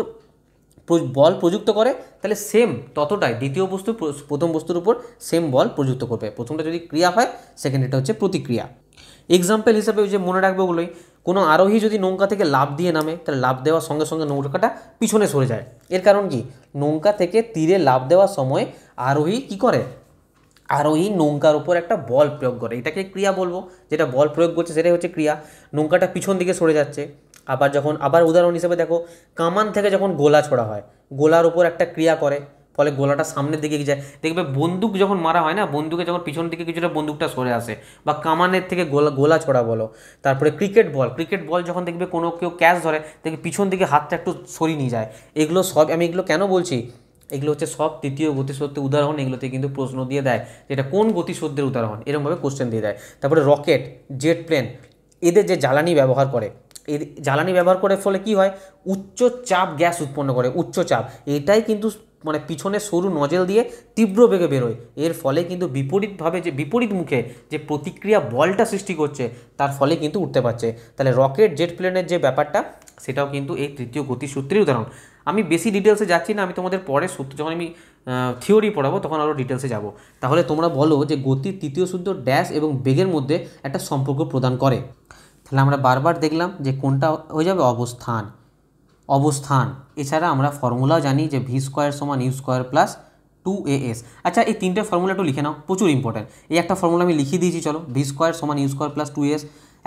বল প্রযুক্ত করে তাহলে সেম ততটাই দ্বিতীয় বস্তু প্রথম বস্তুর উপর সেম বল প্রযুক্ত করবে প্রথমটা যদি ক্রিয়া হয় সেকেন্ডটা হচ্ছে প্রতিক্রিয়া এক্সাম্পল হিসাবে ওই যে মনে রাখবে ওগুলোই কোনো আরোহী যদি নৌকা থেকে লাভ দিয়ে নামে তাহলে লাভ দেওয়ার সঙ্গে সঙ্গে নৌকাটা পিছনে সরে যায় এর কারণ কি নৌকা থেকে তীরে লাভ দেওয়ার সময় আরোহী কি করে আরোহী নৌকার উপর একটা বল প্রয়োগ করে এটাকে ক্রিয়া বলবো যেটা বল প্রয়োগ করছে সেটাই হচ্ছে ক্রিয়া নৌকাটা পিছন দিকে সরে যাচ্ছে আবার যখন আবার উদাহরণ হিসেবে দেখো কামান থেকে যখন গোলা ছোড়া হয় গোলার উপর একটা ক্রিয়া করে ফলে গোলাটা সামনের দিকে যায় দেখবে বন্দুক যখন মারা হয় না বন্দুকে যখন পিছন দিকে কিছুটা বন্দুকটা সরে আসে বা কামানের থেকে গোলা গোলা ছড়া বলো তারপরে ক্রিকেট বল ক্রিকেট বল যখন দেখবে কোনো কেউ ক্যাচ ধরে দেখবে পিছন দিকে হাতটা একটু সরিয়ে নিয়ে যায় এগুলো সব আমি এগুলো কেন বলছি এগুলো হচ্ছে সব তৃতীয় গতিশোধের উদাহরণ এগুলোতে কিন্তু প্রশ্ন দিয়ে দেয় যে এটা কোন গতিশোধের উদাহরণ এরকমভাবে কোশ্চেন দিয়ে দেয় তারপরে রকেট জেট প্লেন এদের যে জ্বালানি ব্যবহার করে এর জ্বালানি ব্যবহার করে ফলে কি হয় উচ্চ চাপ গ্যাস উৎপন্ন করে উচ্চ চাপ এটাই কিন্তু মানে পিছনে সরু নজেল দিয়ে তীব্র বেগে বেরোয় এর ফলে কিন্তু বিপরীতভাবে যে বিপরীত মুখে যে প্রতিক্রিয়া বলটা সৃষ্টি করছে তার ফলে কিন্তু উঠতে পারছে তাহলে রকেট জেট প্লেনের যে ব্যাপারটা সেটাও কিন্তু এই তৃতীয় গতিসূত্রের উদাহরণ আমি বেশি ডিটেলসে যাচ্ছি না আমি তোমাদের পরে সূত্র যখন আমি থিওরি পড়াবো তখন আরও ডিটেলসে যাব তাহলে তোমরা বলো যে গতির তৃতীয় সূত্র ড্যাশ এবং বেগের মধ্যে একটা সম্পর্ক প্রদান করে তাহলে আমরা বারবার দেখলাম যে কোনটা হয়ে যাবে অবস্থান অবস্থান এছাড়া আমরা ফর্মুলাও জানি যে ভি স্কোয়ার সমান U square plus two A S আচ্ছা এই তিনটে ফর্মুলা একটু লিখে নাও প্রচুর ইম্পর্ট্যান্ট এই একটা ফর্মুলা আমি লিখিয়ে দিয়েছি চলো ভি স্কোয়ার সমান U square plus two S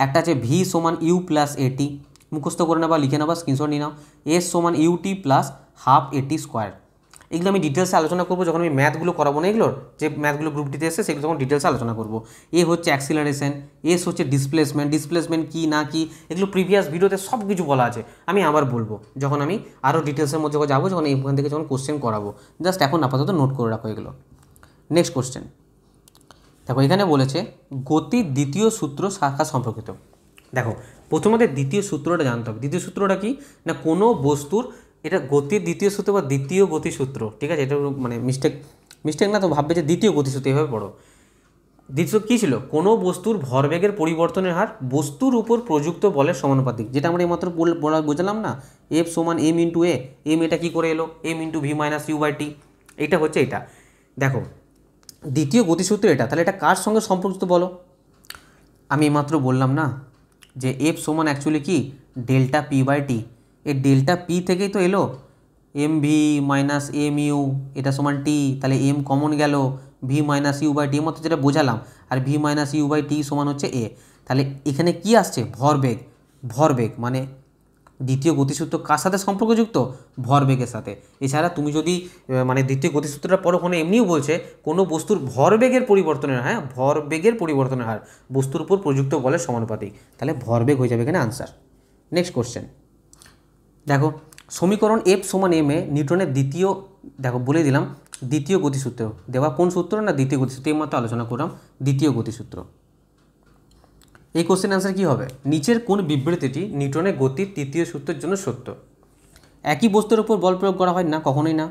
একটা আছে ভি সমান ইউ প্লাস এটি মুখস্থ করে নেবা লিখে নেবা স্ক্রিনশট নিয়ে নাও এস সমান UT plus half AT square এগুলো আমি ডিটেলসে আলোচনা করবো যখন আমি ম্যাথগুলো করাবো না এগুলোর যে ম্যাথগুলো গ্রুপ ডিতে এসে সেগুলো তখন ডিটেলসে আলোচনা করবো এ হচ্ছে অ্যাক্সিলারেশন এস হচ্ছে ডিসপ্লেসমেন্ট ডিসপ্লেসমেন্ট কী না কি এগুলো প্রিভিয়াস ভিডিওতে সব কিছু বলা আছে আমি আবার বলবো যখন আমি আরও ডিটেলসের মধ্যে যাবো যখন এখান থেকে যখন কোশ্চেন করাবো জাস্ট এখন আপাতত নোট করে রাখো এগুলো নেক্সট কোশ্চেন দেখো এখানে বলেছে গতির দ্বিতীয় সূত্র শাখা সম্পর্কিত দেখো প্রথমত দ্বিতীয় সূত্রটা জানতে হবে দ্বিতীয় সূত্রটা কি না কোনো বস্তুর এটা গতির দ্বিতীয় সূত্র বা দ্বিতীয় গতিসূত্র ঠিক আছে এটা মানে মিস্টেক মিস্টেক না তো ভাববে যে দ্বিতীয় গতিসূত্র এভাবে পড়ো দ্বিতীয় কী ছিল কোনো বস্তুর ভরবেগের পরিবর্তনের হার বস্তুর উপর প্রযুক্ত বলের সমানুপাতিক যেটা আমরা এইমাত্র বোঝালাম না এফ সমান এম ইন্টু এ এম এটা কী করে এলো M into V minus U by T এটা হচ্ছে এটা দেখো দ্বিতীয় গতিসূত্র এটা তাহলে এটা কার সঙ্গে সম্পর্কিত বলো আমি এইমাত্র বললাম না যে এফ সমান অ্যাকচুয়ালি কি ডেল্টা পি বাই টি এই ডেল্টা পি থেকেই তো এলো M V minus M U এটা সমান টি তাহলে এম কমন গেল V minus U by T মতো যেটা বোঝালাম আর V minus U by T সমান হচ্ছে এ তাহলে এখানে কি আসছে ভরবেগ ভরবেগ মানে দ্বিতীয় গতিসূত্র কার সাথে সম্পর্কযুক্ত ভরবেগের সাথে এছাড়া তুমি যদি মানে দ্বিতীয় গতিসূত্রটা পরে ওখানে এমনিও বলছে কোনো বস্তুর ভরবেগের পরিবর্তনের হ্যাঁ ভরবেগের পরিবর্তনের হার বস্তুর উপর প্রযুক্ত বলে সমানুপাতিক তাহলে ভরবেগ হয়ে যাবে এখানে আনসার নেক্সট কোশ্চেন দেখো সমীকরণ এফ সমান এম এ নিউটনের দ্বিতীয় দেখো বলে দিলাম দ্বিতীয় গতিসূত্র দেওয়া কোন সূত্র না দ্বিতীয় গতিসূত্র এই মাত্র আলোচনা করলাম দ্বিতীয় গতিসূত্র এই কোশ্চেন অ্যান্সার কী হবে নিচের কোন বিবৃতিটি নিউটনের গতির তৃতীয় সূত্রের জন্য সত্য একই বস্তুর উপর বল প্রয়োগ করা হয় না কখনোই না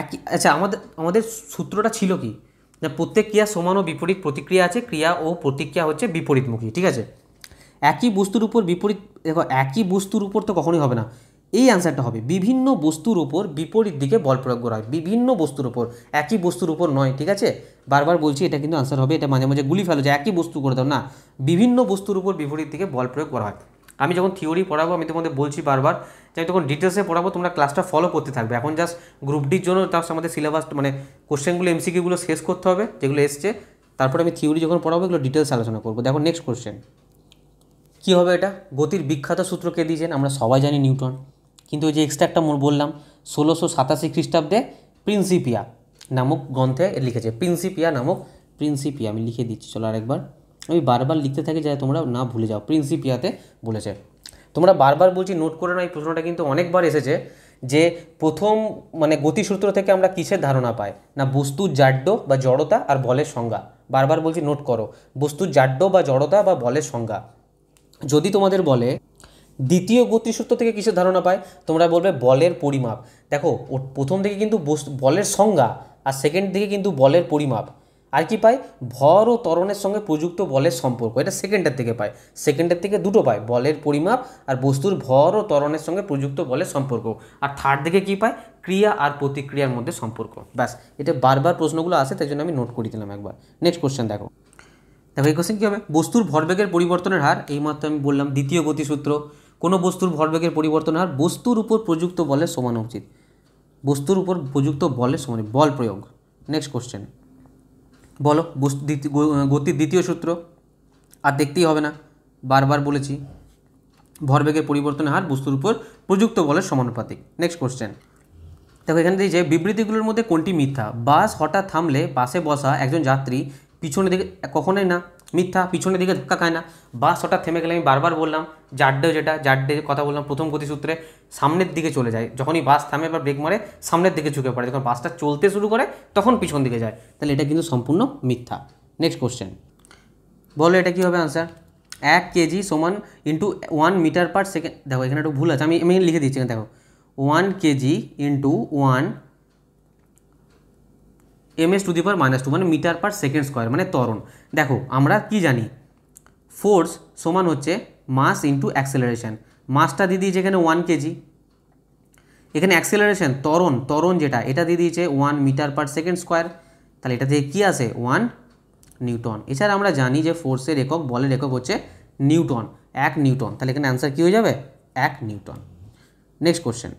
একই আচ্ছা আমাদের আমাদের সূত্রটা ছিল কি না প্রত্যেক ক্রিয়া সমান ও বিপরীত প্রতিক্রিয়া আছে ক্রিয়া ও প্রতিক্রিয়া হচ্ছে বিপরীতমুখী ঠিক আছে একই বস্তুর উপর বিপরীত দেখো একই বস্তুর উপর তো কখনোই হবে না এই অ্যান্সারটা হবে বিভিন্ন বস্তুর উপর বিপরীত দিকে বল প্রয়োগ করা হয় বিভিন্ন বস্তুর উপর একই বস্তুর উপর নয় ঠিক আছে বারবার বলছি এটা কিন্তু অ্যান্সার হবে এটা মাঝে মাঝে গুলি ফেলো যে একই বস্তু করে দাও না বিভিন্ন বস্তুর উপর বিপরীত দিকে বল প্রয়োগ করা হয় আমি যখন থিওরি পড়াবো আমি তোমাদের বলছি বারবার যে আমি তখন ডিটেলসে পড়াবো তোমরা ক্লাসটা ফলো করতে থাকবে এখন জাস্ট গ্রুপ ডির জন্য তার আমাদের সিলেবাস মানে কোশ্চেনগুলো এমসিকিউগুলো শেষ করতে হবে যেগুলো এসছে তারপরে আমি থিওরি যখন পড়াবো এগুলো ডিটেলস আলোচনা করবো দেখো নেক্সট কোশ্চেন কি হবে এটা গতির বিখ্যাত সূত্র কে দিয়েছেন আমরা সবাই জানি নিউটন কিন্তু ওই যে এক্সট্রা একটা বললাম ষোলোশো সাতাশি খ্রিস্টাব্দে প্রিন্সিপিয়া নামক গ্রন্থে লিখেছে প্রিন্সিপিয়া নামক প্রিন্সিপিয়া আমি লিখে দিচ্ছি চলো আরেকবার আমি বারবার লিখতে থাকি যাতে তোমরা না ভুলে যাও প্রিন্সিপিয়াতে বলেছে তোমরা বারবার বলছি নোট করে না এই প্রশ্নটা কিন্তু অনেকবার এসেছে যে প্রথম মানে গতিসূত্র থেকে আমরা কিসের ধারণা পাই না বস্তু জাড্য বা জড়তা আর বলের সংজ্ঞা বারবার বলছি নোট করো বস্তু জাড্য বা জড়তা বা বলের সংজ্ঞা যদি তোমাদের বলে দ্বিতীয় গতিসূত্র থেকে কিসের ধারণা পায় তোমরা বলবে বলের পরিমাপ দেখো প্রথম থেকে কিন্তু বলের সংজ্ঞা আর সেকেন্ড থেকে কিন্তু বলের পরিমাপ আর কি পায় ভর ও তরণের সঙ্গে প্রযুক্ত বলের সম্পর্ক এটা সেকেন্ডের থেকে পায় সেকেন্ডের থেকে দুটো পায় বলের পরিমাপ আর বস্তুর ভর ও তরণের সঙ্গে প্রযুক্ত বলের সম্পর্ক আর থার্ড দিকে কি পায় ক্রিয়া আর প্রতিক্রিয়ার মধ্যে সম্পর্ক ব্যাস এটা বারবার প্রশ্নগুলো আসে তাই জন্য আমি নোট করে দিলাম একবার নেক্সট কোশ্চেন দেখো দেখো এই কোশ্চেন কী হবে বস্তুর ভরবেগের পরিবর্তনের হার এইমাত্র আমি বললাম দ্বিতীয় গতিসূত্র কোনো বস্তুর ভরবেগের পরিবর্তন হার বস্তুর উপর প্রযুক্ত বলে সমান উচিত বস্তুর উপর প্রযুক্ত বলে সমান বল প্রয়োগ নেক্সট কোশ্চেন বলো বস্তু গতির দ্বিতীয় সূত্র আর দেখতেই হবে না বারবার বলেছি ভরবেগের পরিবর্তনের হার বস্তুর উপর প্রযুক্ত বলের সমানুপাতিক নেক্সট কোশ্চেন দেখো এখানে যে বিবৃতিগুলোর মধ্যে কোনটি মিথ্যা বাস হঠাৎ থামলে বাসে বসা একজন যাত্রী পিছনের দিকে কখনোই না মিথ্যা পিছনের দিকে ধাক্কা খায় না বাস হঠাৎ থেমে গেলে আমি বারবার বললাম জাড্ডে যেটা জাড্ডে কথা বললাম প্রথম গতিসূত্রে সামনের দিকে চলে যায় যখনই বাস থামে বা ব্রেক মারে সামনের দিকে ঝুঁকে পড়ে যখন বাসটা চলতে শুরু করে তখন পিছন দিকে যায় তাহলে এটা কিন্তু সম্পূর্ণ মিথ্যা নেক্সট কোশ্চেন বলো এটা কী হবে আনসার এক কেজি সমান into one metre per second দেখো এখানে একটু ভুল আছে আমি আমি লিখে দিচ্ছি দেখো one KG into one M S to the power minus two মানে মিটার পার সেকেন্ড স্কোয়ার মানে ত্বরণ দেখো আমরা কি জানি ফোর্স সমান হচ্ছে মাস ইন্টু অ্যাক্সেলারেশন মাসটা দিয়ে দিয়েছে এখানে ওয়ান কেজি এখানে অ্যাক্সেলারেশন ত্বরণ ত্বরণ যেটা এটা দিয়ে দিয়েছে one metre per second square তাহলে এটা থেকে কী আসে ওয়ান নিউটন এছাড়া আমরা জানি যে ফোর্সের একক বলের একক হচ্ছে নিউটন এক নিউটন তাহলে এখানে অ্যান্সার কী হয়ে যাবে এক নিউটন নেক্সট কোশ্চেন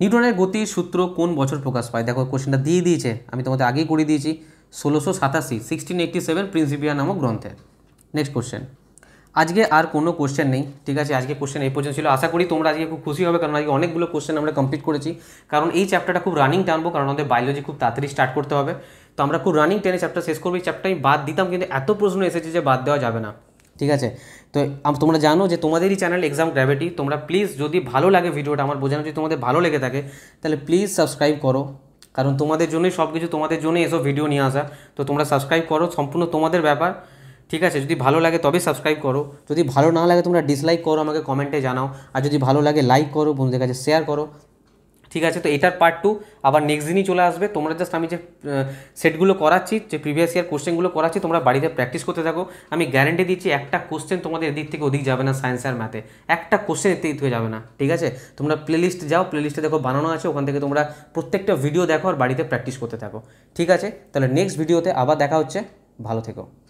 নিউটনের গতির সূত্র কোন বছর প্রকাশ পায় দেখো কোশ্চেনটা দিয়ে দিয়েছে আমি তোমাদের আগেই করে দিয়েছি ষোলোশো সাতাশি সিক্সটিন এইটটি সেভেন প্রিন্সিপিয়া নামক গ্রন্থে নেক্সট কোশ্চেন আজকে আর কোনো কোশ্চেন নেই ঠিক আছে আজকে কোশ্চেন এই পর্যন্ত ছিল আশা করি তোমরা আজকে খুব খুশি হবে কারণ আজকে অনেকগুলো কোশ্চেন আমরা কমপ্লিট করেছি কারণ এই চ্যাপ্টারটা খুব রানিং টানবো কারণ আমাদের বায়োলজি খুব তাড়াতাড়ি স্টার্ট করতে হবে তো আমরা খুব রানিং টেনে চ্যাপ্টার শেষ করবো এই চ্যাপ্টার আমি বাদ দিতাম কিন্তু এত প্রশ্ন এসেছে যে বাদ দেওয়া যাবে না ঠিক আছে তো তোমরা জানো যে তোমাদেরই চ্যানেল এক্সাম গ্র্যাভিটি তোমরা প্লিজ যদি ভালো লাগে ভিডিওটা আমার বোঝানো যদি তোমাদের ভালো লেগে থাকে তাহলে প্লিজ সাবস্ক্রাইব করো কারণ তোমাদের জন্যই সব কিছু তোমাদের জন্যই এসব ভিডিও নিয়ে আসা তো তোমরা সাবস্ক্রাইব করো সম্পূর্ণ তোমাদের ব্যাপার ঠিক আছে যদি ভালো লাগে তবে সাবস্ক্রাইব করো যদি ভালো না লাগে তোমরা ডিসলাইক করো আমাকে কমেন্টে জানাও আর যদি ভালো লাগে লাইক করো বন্ধুদের কাছে শেয়ার করো ঠিক আছে তো এটার পার্ট টু আবার নেক্সট দিনই চলে আসবে তোমরা জাস্ট আমি যে সেটগুলো করাচ্ছি যে প্রিভিয়াস ইয়ার কোশ্চেনগুলো করাচ্ছি তোমরা বাড়িতে প্র্যাকটিস করতে থাকো আমি গ্যারেন্টি দিচ্ছি একটা কোশ্চেন তোমাদের এদিক থেকে ওদিক যাবে না সায়েন্স আর ম্যাথে একটা কোশ্চেন এদিক থেকে যাবে না ঠিক আছে তোমরা প্লেলিস্ট যাও প্লেলিস্টে দেখো বানানো আছে ওখান থেকে তোমরা প্রত্যেকটা ভিডিও দেখো আর বাড়িতে প্র্যাকটিস করতে থাকো ঠিক আছে তাহলে নেক্সট ভিডিওতে আবার দেখা হচ্ছে ভালো থেকো